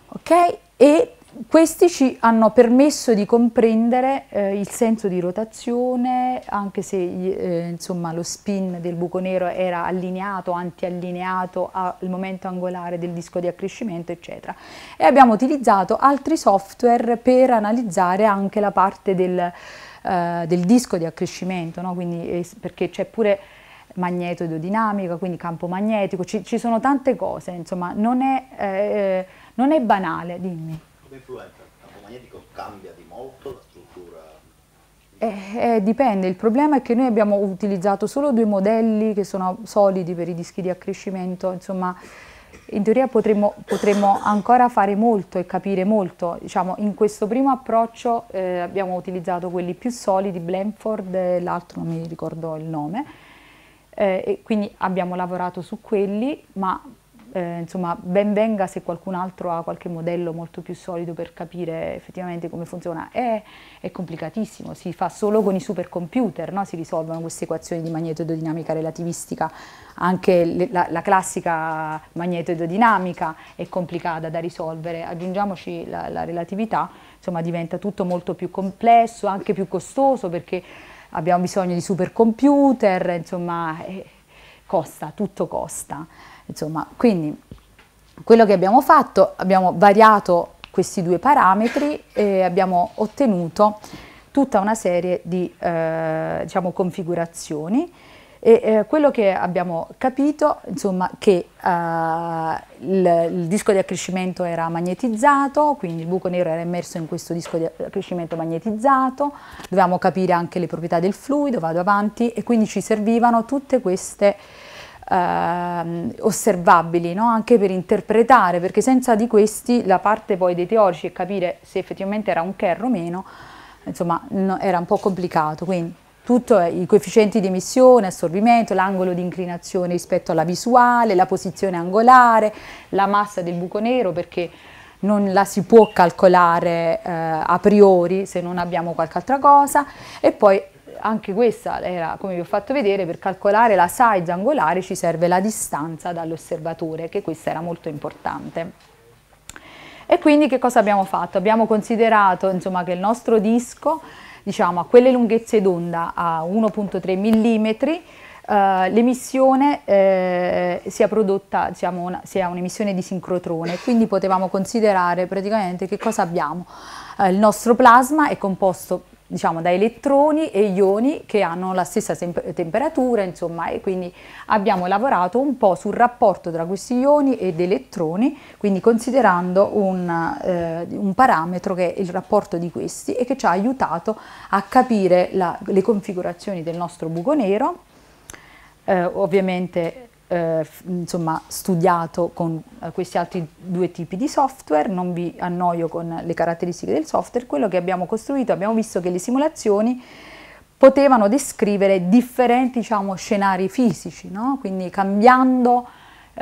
Okay? E questi ci hanno permesso di comprendere eh, il senso di rotazione, anche se eh, insomma, lo spin del buco nero era allineato, anti-allineato al momento angolare del disco di accrescimento, eccetera. E abbiamo utilizzato altri software per analizzare anche la parte del, eh, del disco di accrescimento, no? Quindi, eh, perché c'è pure magnetoidodinamica, quindi campo magnetico, ci, ci sono tante cose, insomma, non è, eh, eh, non è banale, dimmi come influenza? Il campo magnetico cambia di molto la struttura eh, eh, dipende, il problema è che noi abbiamo utilizzato solo due modelli che sono solidi per i dischi di accrescimento, insomma in teoria potremmo, potremmo ancora fare molto e capire molto, diciamo, in questo primo approccio eh, abbiamo utilizzato quelli più solidi, Blanford e l'altro non mi ricordo il nome, eh, e quindi abbiamo lavorato su quelli, ma eh, insomma ben venga se qualcun altro ha qualche modello molto più solido per capire effettivamente come funziona. È, è complicatissimo, si fa solo con i supercomputer, no? si risolvono queste equazioni di magnetodinamica relativistica, anche le, la, la, classica magnetodinamica è complicata da risolvere, aggiungiamoci la, la relatività, insomma diventa tutto molto più complesso, anche più costoso perché abbiamo bisogno di supercomputer, insomma... Eh, costa, tutto costa. Insomma, quindi quello che abbiamo fatto, abbiamo variato questi due parametri e abbiamo ottenuto tutta una serie di eh, diciamo, configurazioni e eh, quello che abbiamo capito insomma che eh, il, il, disco di accrescimento era magnetizzato quindi il buco nero era immerso in questo disco di accrescimento magnetizzato dovevamo capire anche le proprietà del fluido vado avanti e quindi ci servivano tutte queste eh, osservabili, no? anche per interpretare, perché senza di questi la parte poi dei teorici e capire se effettivamente era un care o meno, insomma no, era un po' complicato. Quindi tutto è, i coefficienti di emissione, assorbimento, l'angolo di inclinazione rispetto alla visuale, la posizione angolare, la massa del buco nero perché non la si può calcolare eh, a priori se non abbiamo qualche altra cosa e poi anche questa era, come vi ho fatto vedere, per calcolare la size angolare ci serve la distanza dall'osservatore, che questa era molto importante. E quindi che cosa abbiamo fatto? Abbiamo considerato insomma, che il nostro disco, diciamo, a quelle lunghezze d'onda a 1.3 mm, eh, l'emissione eh, sia prodotta, diciamo, una, sia un'emissione di sincrotrone, quindi potevamo considerare praticamente che cosa abbiamo. Eh, il nostro plasma è composto diciamo, da elettroni e ioni che hanno la stessa temperatura, insomma, e quindi abbiamo lavorato un po' sul rapporto tra questi ioni ed elettroni, quindi considerando un, eh, un parametro che è il rapporto di questi e che ci ha aiutato a capire la, le configurazioni del nostro buco nero. Eh, ovviamente eh, insomma, studiato con eh, questi altri due tipi di software, non vi annoio con le caratteristiche del software, quello che abbiamo costruito, abbiamo visto che le simulazioni potevano descrivere differenti diciamo, scenari fisici, no? quindi cambiando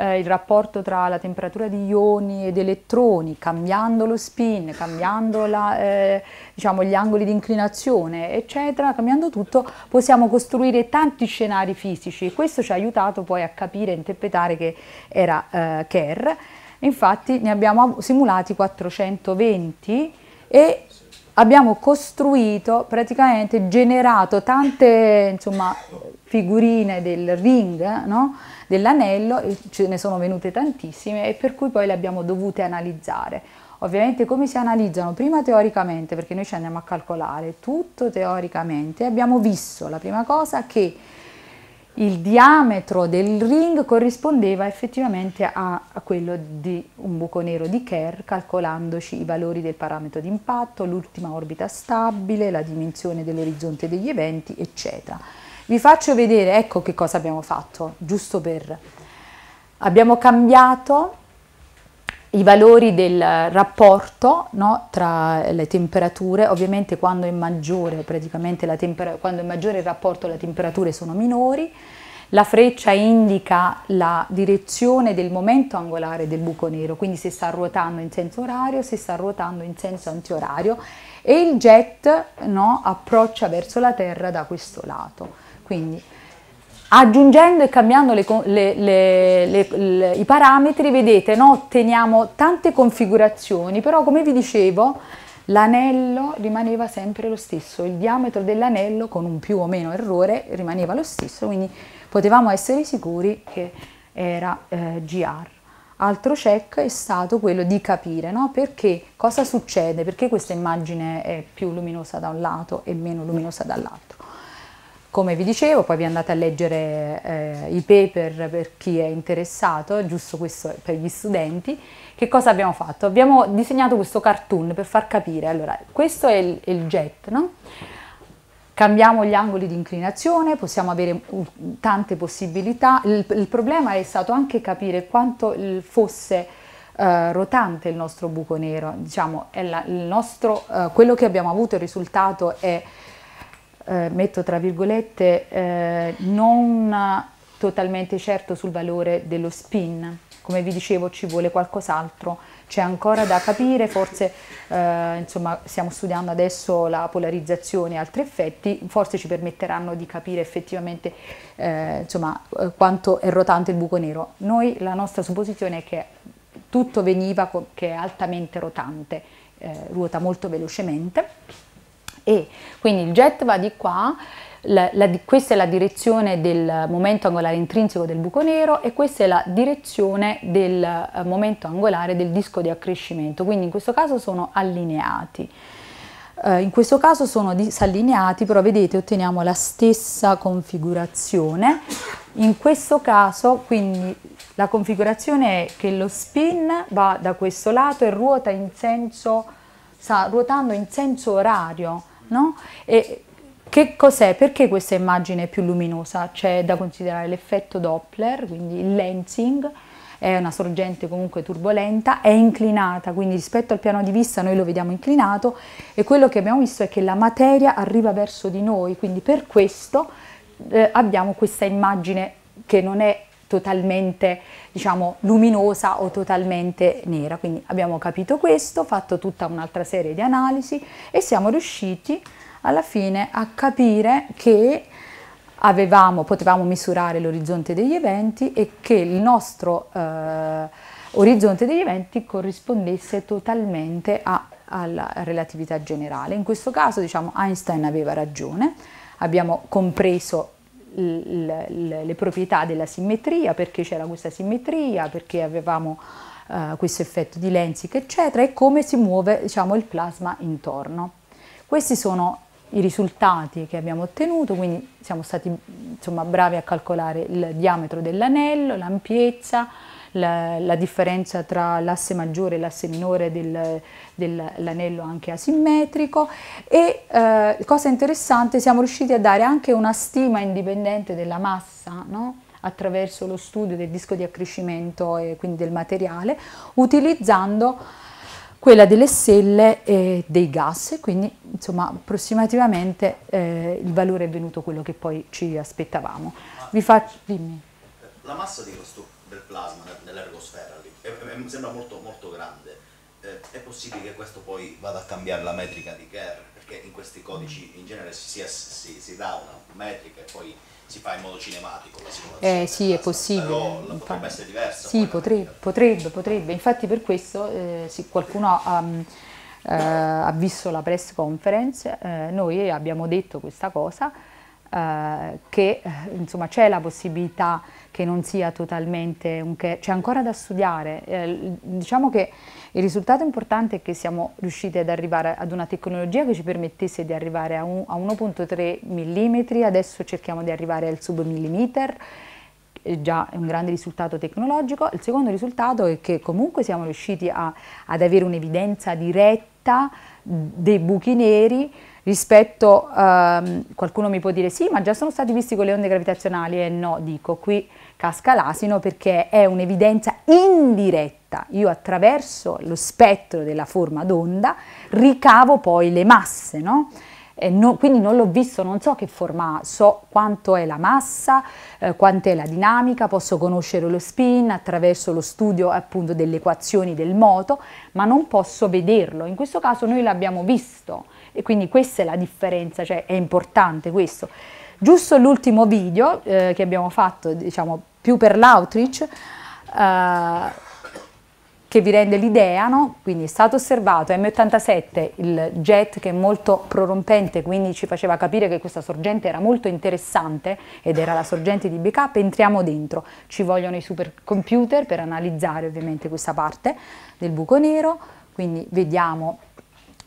eh, il rapporto tra la temperatura di ioni ed elettroni, cambiando lo spin, cambiando la, eh, diciamo, gli angoli di inclinazione, eccetera, cambiando tutto, possiamo costruire tanti scenari fisici. e Questo ci ha aiutato poi a capire e interpretare che era eh, Kerr. Infatti ne abbiamo simulati 420 e abbiamo costruito, praticamente generato tante insomma, figurine del ring, no? dell'anello, e ce ne sono venute tantissime e per cui poi le abbiamo dovute analizzare. Ovviamente come si analizzano? Prima teoricamente, perché noi ci andiamo a calcolare tutto teoricamente, abbiamo visto la prima cosa che il diametro del ring corrispondeva effettivamente a, a, quello di un buco nero di Kerr, calcolandoci i valori del parametro d'impatto, l'ultima orbita stabile, la dimensione dell'orizzonte degli eventi, eccetera. Vi faccio vedere, ecco che cosa abbiamo fatto, giusto per... Abbiamo cambiato i valori del rapporto no, tra le temperature, ovviamente quando è maggiore, quando è maggiore il rapporto le temperature sono minori, la freccia indica la direzione del momento angolare del buco nero, quindi se sta ruotando in senso orario, se sta ruotando in senso antiorario e il jet no, approccia verso la Terra da questo lato. Quindi aggiungendo e cambiando le, le, le, i parametri, vedete, no? otteniamo tante configurazioni, però come vi dicevo, l'anello rimaneva sempre lo stesso, il diametro dell'anello con un più o meno errore rimaneva lo stesso, quindi potevamo essere sicuri che era eh, GR. Altro check è stato quello di capire no? perché cosa succede, perché questa immagine è più luminosa da un lato e meno luminosa dall'altro. Come vi dicevo, poi vi andate a leggere eh, i paper per chi è interessato, giusto questo per gli studenti. Che cosa abbiamo fatto? Abbiamo disegnato questo cartoon per far capire. Allora, questo è il, il jet, no? Cambiamo gli angoli di inclinazione, possiamo avere tante possibilità. Il, il problema è stato anche capire quanto fosse eh, rotante il nostro buco nero. Diciamo, la, il nostro, eh, quello che abbiamo avuto, il risultato è eh, metto tra virgolette, eh, non totalmente certo sul valore dello spin. Come vi dicevo ci vuole qualcos'altro, c'è ancora da capire, forse eh, insomma, stiamo studiando adesso la polarizzazione e altri effetti, forse ci permetteranno di capire effettivamente eh, insomma, eh, quanto è rotante il buco nero. Noi la nostra supposizione è che tutto veniva che è altamente rotante, eh, ruota molto velocemente e quindi il jet va di qua, la, la, questa è la direzione del momento angolare intrinseco del buco nero e questa è la direzione del eh, momento angolare del disco di accrescimento, quindi in questo caso sono allineati. Uh, in questo caso sono disallineati, però vedete otteniamo la stessa configurazione. In questo caso quindi la configurazione è che lo spin va da questo lato e ruota in senso, sta ruotando in senso orario, no? E che cos'è? Perché questa immagine è più luminosa? C'è da considerare l'effetto Doppler, quindi il lensing, è una sorgente comunque turbolenta, è inclinata, quindi rispetto al piano di vista noi lo vediamo inclinato e quello che abbiamo visto è che la materia arriva verso di noi, quindi per questo eh, abbiamo questa immagine che non è totalmente diciamo, luminosa o totalmente nera. Quindi abbiamo capito questo, fatto tutta un'altra serie di analisi e siamo riusciti alla fine a capire che avevamo, potevamo misurare l'orizzonte degli eventi e che il nostro eh, orizzonte degli eventi corrispondesse totalmente a, alla relatività generale. In questo caso diciamo, Einstein aveva ragione, abbiamo compreso le proprietà della simmetria, perché c'era questa simmetria, perché avevamo eh, questo effetto di Lenzik, eccetera, e come si muove diciamo, il plasma intorno. Questi sono i risultati che abbiamo ottenuto, quindi siamo stati insomma, bravi a calcolare il diametro dell'anello, l'ampiezza, la, la differenza tra l'asse maggiore e l'asse minore del, dell'anello anche asimmetrico e eh, cosa interessante siamo riusciti a dare anche una stima indipendente della massa no? attraverso lo studio del disco di accrescimento e quindi del materiale utilizzando quella delle stelle e dei gas quindi insomma approssimativamente eh, il valore è venuto quello che poi ci aspettavamo. Ma Vi faccio, dimmi. La massa di questo del plasma, nell'ergosfera lì, e, e, sembra molto, molto grande. Eh, è possibile che questo poi vada a cambiare la metrica di Kerr, perché in questi codici in genere si, si, si dà una metrica e poi si fa in modo cinematico la simulazione. Eh sì, è possibile. Però la potrebbe essere diversa. Sì, potrebbe, potrebbe, potrebbe, Infatti per questo eh, se qualcuno um, eh, ha visto la press conference, eh, noi abbiamo detto questa cosa eh, che eh, insomma c'è la possibilità che non sia totalmente un che, c'è ancora da studiare. Eh, diciamo che il risultato importante è che siamo riusciti ad arrivare ad una tecnologia che ci permettesse di arrivare a, a 1.3 mm, adesso cerchiamo di arrivare al submillimeter, eh, è già un grande risultato tecnologico. Il secondo risultato è che comunque siamo riusciti a, ad avere un'evidenza diretta dei buchi neri rispetto, um, qualcuno mi può dire sì, ma già sono stati visti con le onde gravitazionali e no, dico qui casca l'asino perché è un'evidenza indiretta. Io attraverso lo spettro della forma d'onda ricavo poi le masse, no? No, quindi non l'ho visto, non so che forma ha, so quanto è la massa, eh, quant'è la dinamica, posso conoscere lo spin attraverso lo studio appunto delle equazioni del moto, ma non posso vederlo. In questo caso noi l'abbiamo visto, e quindi questa è la differenza, cioè è importante questo. Giusto l'ultimo video eh, che abbiamo fatto, diciamo più per l'outreach, eh, che vi rende l'idea, no? quindi è stato osservato M87, il jet che è molto prorompente, quindi ci faceva capire che questa sorgente era molto interessante ed era la sorgente di backup, entriamo dentro, ci vogliono i supercomputer per analizzare ovviamente questa parte del buco nero, quindi vediamo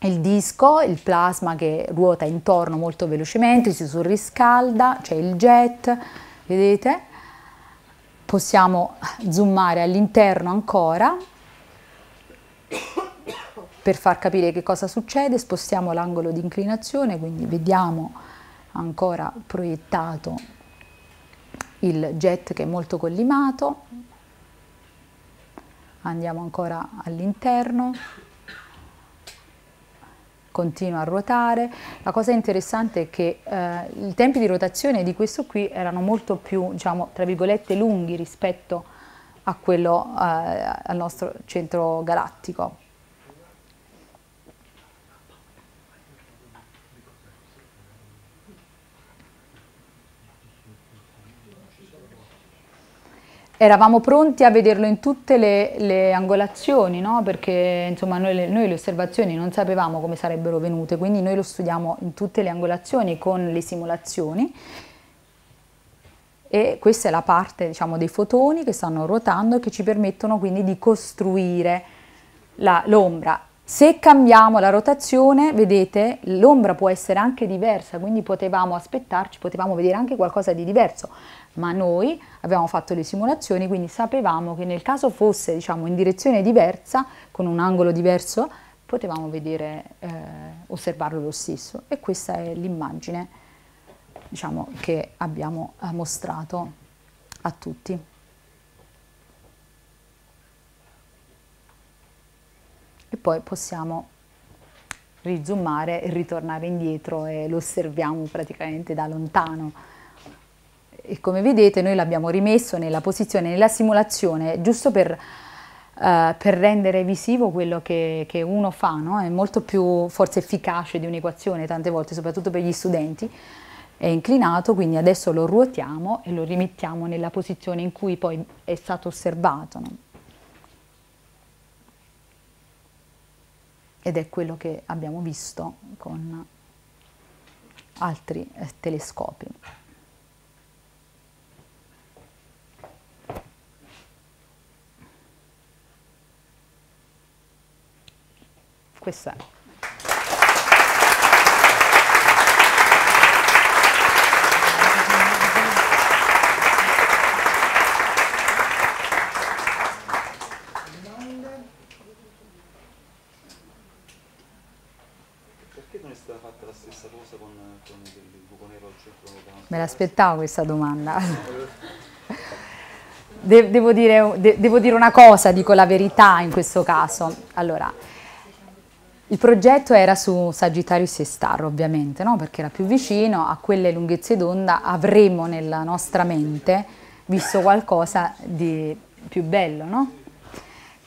il disco, il plasma che ruota intorno molto velocemente, si surriscalda, c'è il jet, vedete? Possiamo zoomare all'interno ancora per far capire che cosa succede, spostiamo l'angolo di inclinazione, quindi vediamo ancora proiettato il jet che è molto collimato, andiamo ancora all'interno, continua a ruotare. La cosa interessante è che eh, i tempi di rotazione di questo qui erano molto più, diciamo, tra virgolette lunghi rispetto a quello eh, al nostro centro galattico. eravamo pronti a vederlo in tutte le, le angolazioni, no? perché insomma, noi, le, noi, le, osservazioni non sapevamo come sarebbero venute, quindi noi lo studiamo in tutte le angolazioni con le simulazioni e questa è la parte diciamo, dei fotoni che stanno ruotando e che ci permettono quindi di costruire l'ombra. Se cambiamo la rotazione, vedete, l'ombra può essere anche diversa, quindi potevamo aspettarci, potevamo vedere anche qualcosa di diverso ma noi avevamo fatto le simulazioni, quindi sapevamo che nel caso fosse diciamo, in direzione diversa, con un angolo diverso, potevamo vedere, eh, osservarlo lo stesso. E questa è l'immagine diciamo, che abbiamo eh, mostrato a tutti. E poi possiamo rizoomare e ritornare indietro e lo osserviamo praticamente da lontano e come vedete noi l'abbiamo rimesso nella posizione, nella simulazione, giusto per, uh, per rendere visivo quello che, che uno fa, no? è molto più forse efficace di un'equazione tante volte, soprattutto per gli studenti, è inclinato, quindi adesso lo ruotiamo e lo rimettiamo nella posizione in cui poi è stato osservato. No? Ed è quello che abbiamo visto con altri eh, telescopi. quest'anno. Me l'aspettavo questa domanda. De devo, dire, de devo, dire, una cosa, dico la verità in questo caso. Allora, il progetto era su Sagittarius e Star, ovviamente, no? perché era più vicino a quelle lunghezze d'onda avremmo nella nostra mente visto qualcosa di più bello, no?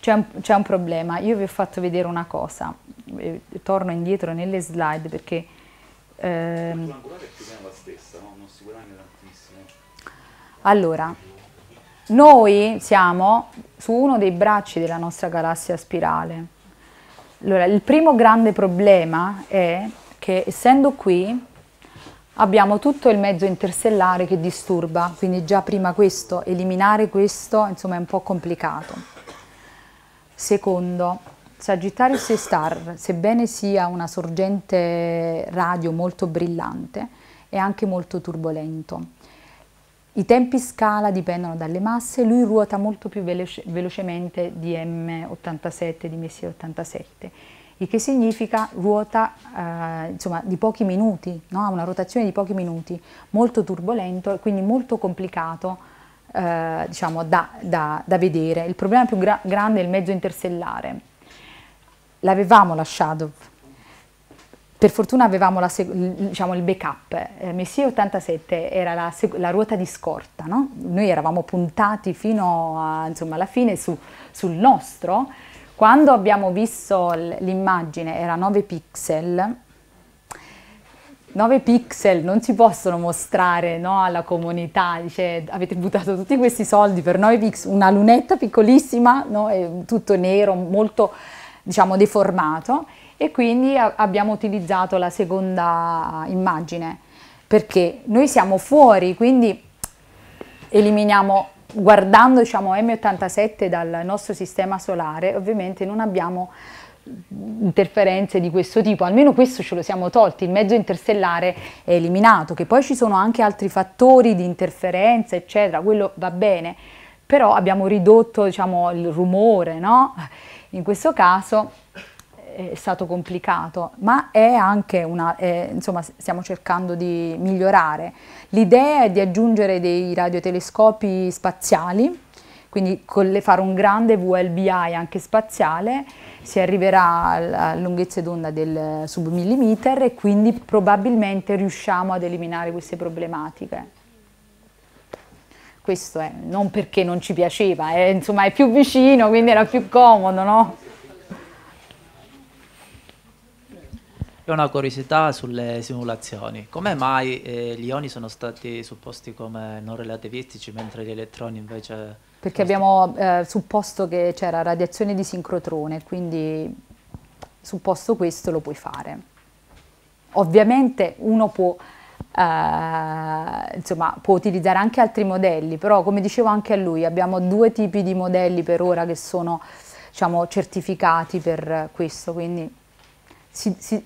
C'è un, un, problema, io vi ho fatto vedere una cosa, eh, torno indietro nelle slide perché... Ehm, stessa, no? Non si guadagna tantissimo. Allora, noi siamo su uno dei bracci della nostra galassia spirale allora, il primo grande problema è che essendo qui abbiamo tutto il mezzo interstellare che disturba, quindi già prima questo, eliminare questo, insomma è un po' complicato. Secondo, Sagittarius e Star, sebbene sia una sorgente radio molto brillante, è anche molto turbolento i tempi scala dipendono dalle masse, lui ruota molto più veloce, velocemente di M87, di Messier 87, il che significa ruota eh, insomma, di pochi minuti, no? una rotazione di pochi minuti, molto turbolento e quindi molto complicato eh, diciamo, da, da, da, vedere. Il problema più gra grande è il mezzo interstellare. L'avevamo lasciato per fortuna avevamo la, diciamo, il backup, eh, Messier 87 era la, la ruota di scorta, no? noi eravamo puntati fino a, insomma, alla fine su, sul nostro, quando abbiamo visto l'immagine era 9 pixel, 9 pixel non si possono mostrare no, alla comunità, dice avete buttato tutti questi soldi per 9 pixel, una lunetta piccolissima, no, tutto nero, molto diciamo, deformato e quindi abbiamo utilizzato la seconda immagine perché noi siamo fuori, quindi eliminiamo guardando diciamo, M87 dal nostro sistema solare, ovviamente non abbiamo interferenze di questo tipo, almeno questo ce lo siamo tolti, il mezzo interstellare è eliminato, che poi ci sono anche altri fattori di interferenza, eccetera, quello va bene, però abbiamo ridotto diciamo, il rumore, no? In questo caso è stato complicato, ma è anche una, è, insomma stiamo cercando di migliorare. L'idea è di aggiungere dei radiotelescopi spaziali, quindi con le, fare un grande VLBI anche spaziale, si arriverà a lunghezze d'onda del submillimeter e quindi probabilmente riusciamo ad eliminare queste problematiche questo è, non perché non ci piaceva, è, eh, insomma è più vicino, quindi era più comodo, no? E una curiosità sulle simulazioni. Come mai eh, gli ioni sono stati supposti come non relativistici mentre gli elettroni invece... Perché abbiamo eh, supposto che c'era radiazione di sincrotrone, quindi supposto questo lo puoi fare. Ovviamente uno può, eh, insomma, può utilizzare anche altri modelli, però come dicevo anche a lui abbiamo due tipi di modelli per ora che sono diciamo, certificati per questo, quindi si, si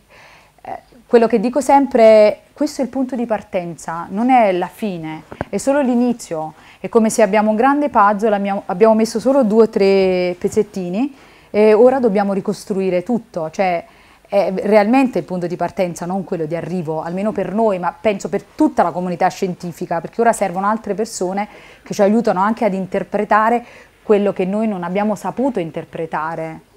quello che dico sempre è questo è il punto di partenza, non è la fine, è solo l'inizio. È come se abbiamo un grande puzzle, abbiamo messo solo due o tre pezzettini e ora dobbiamo ricostruire tutto. Cioè, è realmente il punto di partenza, non quello di arrivo, almeno per noi, ma penso per tutta la comunità scientifica, perché ora servono altre persone che ci aiutano anche ad interpretare quello che noi non abbiamo saputo interpretare.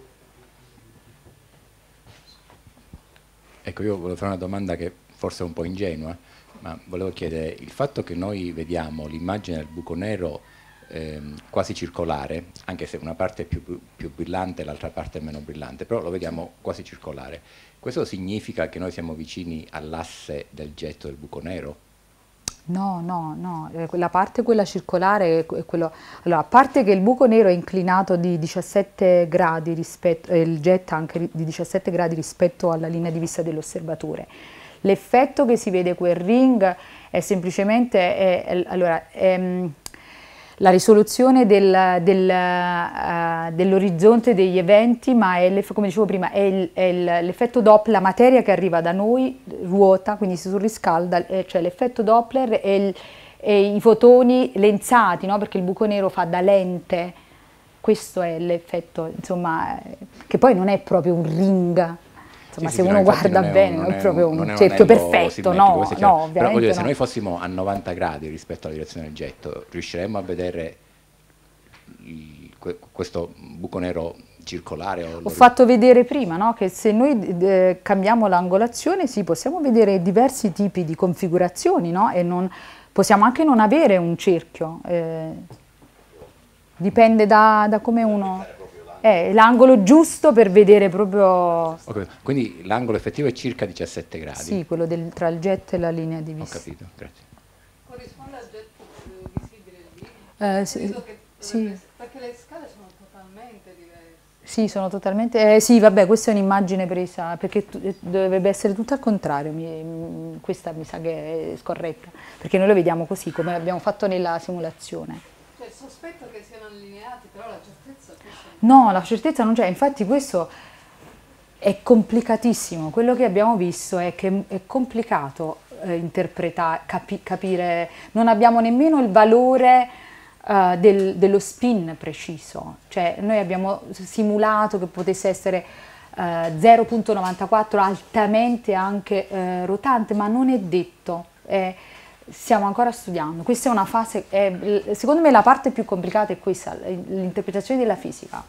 Ecco, io volevo fare una domanda che forse è un po' ingenua, ma volevo chiedere, il fatto che noi vediamo l'immagine del buco nero eh, quasi circolare, anche se una parte è più, più brillante e l'altra parte è meno brillante, però lo vediamo quasi circolare, questo significa che noi siamo vicini all'asse del getto del buco nero? No, no, no, eh, la parte quella circolare è quello... Allora, a parte che il buco nero è inclinato di 17 gradi rispetto, e eh, il jet anche di 17 gradi rispetto alla linea di vista dell'osservatore. L'effetto che si vede quel ring è semplicemente... È, è, allora, è, ehm, la risoluzione del, del, uh, dell'orizzonte degli eventi, ma è, come dicevo prima, è, l'effetto Doppler, la materia che arriva da noi ruota, quindi si surriscalda, eh, cioè l'effetto Doppler e, i fotoni lenzati, no? perché il buco nero fa da lente, questo è l'effetto, insomma, eh, che poi non è proprio un ring, Insomma, sì, se sì, uno no, guarda non bene, non è, proprio un, cerchio perfetto, no, no Però voglio dire, se noi fossimo a 90 gradi rispetto alla direzione del getto, riusciremmo a vedere il, questo buco nero circolare. Ho fatto vedere prima no? che se noi eh, cambiamo l'angolazione sì, possiamo vedere diversi tipi di configurazioni no? e non, possiamo anche non avere un cerchio, eh, dipende da, da come uno è l'angolo giusto per vedere proprio... Quindi l'angolo effettivo è circa 17 gradi? Sì, quello del, tra il jet e la linea di vista. Ho capito, grazie. Corrisponde al jet eh, visibile lì? Eh, sì, sì. Perché le scale sono totalmente diverse. Sì, sono totalmente... Eh, sì, vabbè, questa è un'immagine presa, perché eh, dovrebbe essere tutto al contrario, mi, mm, questa mi sa che è scorretta, perché noi lo vediamo così, come abbiamo fatto nella simulazione. Cioè, sospetto che siano allineate No, la certezza non c'è, infatti questo è complicatissimo, quello che abbiamo visto è che è complicato eh, interpretare, capi, capire, non abbiamo nemmeno il valore uh, del, dello spin preciso, cioè noi abbiamo simulato che potesse essere uh, eh, 0.94 altamente anche uh, rotante, ma non è detto. È, stiamo ancora studiando. Questa è una fase, è, secondo me la parte più complicata è questa, l'interpretazione della fisica,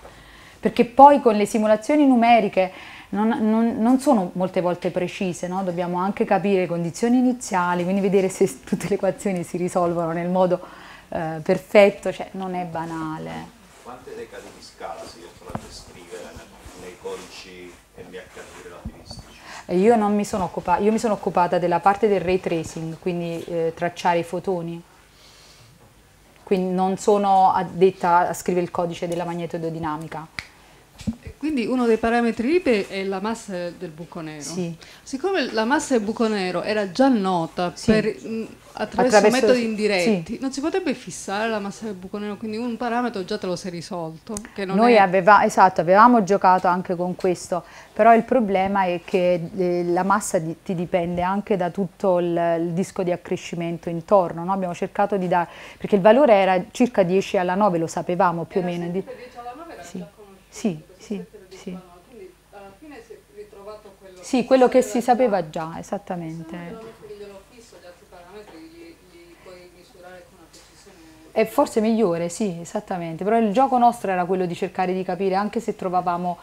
perché poi con le simulazioni numeriche non, non, non sono molte volte precise, no? dobbiamo anche capire le condizioni iniziali, quindi vedere se tutte le equazioni si risolvono nel modo eh, perfetto, cioè non è banale. Quante decadi di scala si Io, non mi sono, occupata, io mi sono occupata della parte del ray tracing, quindi eh, tracciare i fotoni. Quindi non sono addetta a scrivere il codice della magnetodinamica. Quindi uno dei parametri liberi è la massa del buco nero. Sì. Siccome la massa del buco nero era già nota sì. per, mh, attraverso, attraverso, metodi indiretti, sì. non si potrebbe fissare la massa del buco nero, quindi un parametro già te lo sei risolto. Noi è... aveva, esatto, avevamo giocato anche con questo, però il problema è che eh, la massa di, ti dipende anche da tutto il, il disco di accrescimento intorno. No? Abbiamo cercato di dare, perché il valore era circa 10 alla 9, lo sapevamo più era o meno. 10 alla 9 era sì. già conosciuto. Sì, sì. Sì, quello che si sapeva già, esattamente. È forse migliore, sì, esattamente, però il gioco nostro era quello di cercare di capire, anche se trovavamo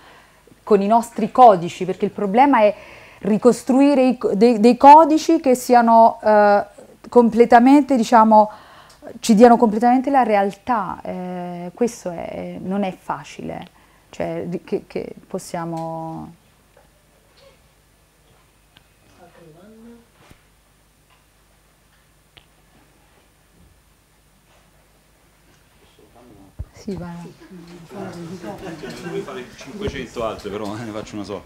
con i nostri codici, perché il problema è ricostruire i, dei, dei, codici che siano eh, completamente, diciamo, ci diano completamente la realtà, eh, questo è, non è facile, cioè che, che possiamo Sì, va. Dovevi fare 500 altre, però eh, ne faccio una sola.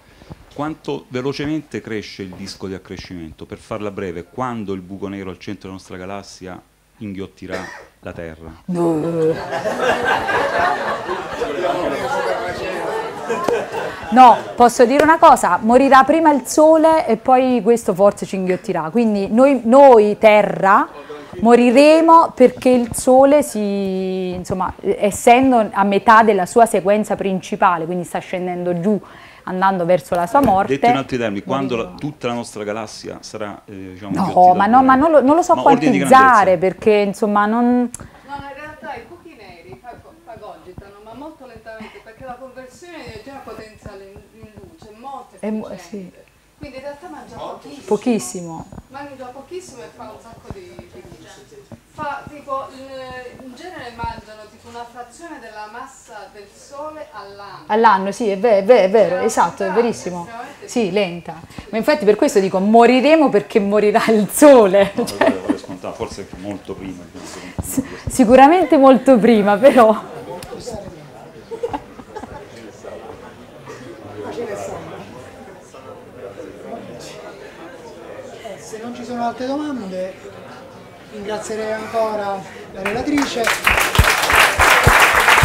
Quanto velocemente cresce il disco di accrescimento? Per farla breve, quando il buco nero al centro della nostra galassia inghiottirà la Terra? No. No, posso dire una cosa, morirà prima il Sole e poi questo forse ci inghiottirà, quindi noi, noi Terra Moriremo perché il Sole, si, insomma, essendo a metà della sua sequenza principale, quindi sta scendendo giù, andando verso la sua eh, morte. Detto in altri termini, quando la, tutta la nostra galassia sarà, eh, diciamo, No, ma, no ma non, lo, non lo so quantizzare perché, insomma, non... No, in realtà i buchi neri fagogitano, ma molto lentamente, perché la conversione è già potenziale in, luce è molto efficiente. sì. Quindi in realtà mangia pochissimo. Pochissimo. Mangia pochissimo e fa un sacco di fa tipo in, genere mangiano tipo una frazione della massa del sole all'anno. All'anno, sì, è, vero, è vero, è cioè, vero esatto, è verissimo. sì, lenta. Ma infatti per questo dico moriremo perché morirà il sole. No, cioè. Vero, forse molto prima. Sicuramente molto prima, però. Eh, se non ci sono altre domande, Ringrazierei ancora la relatrice.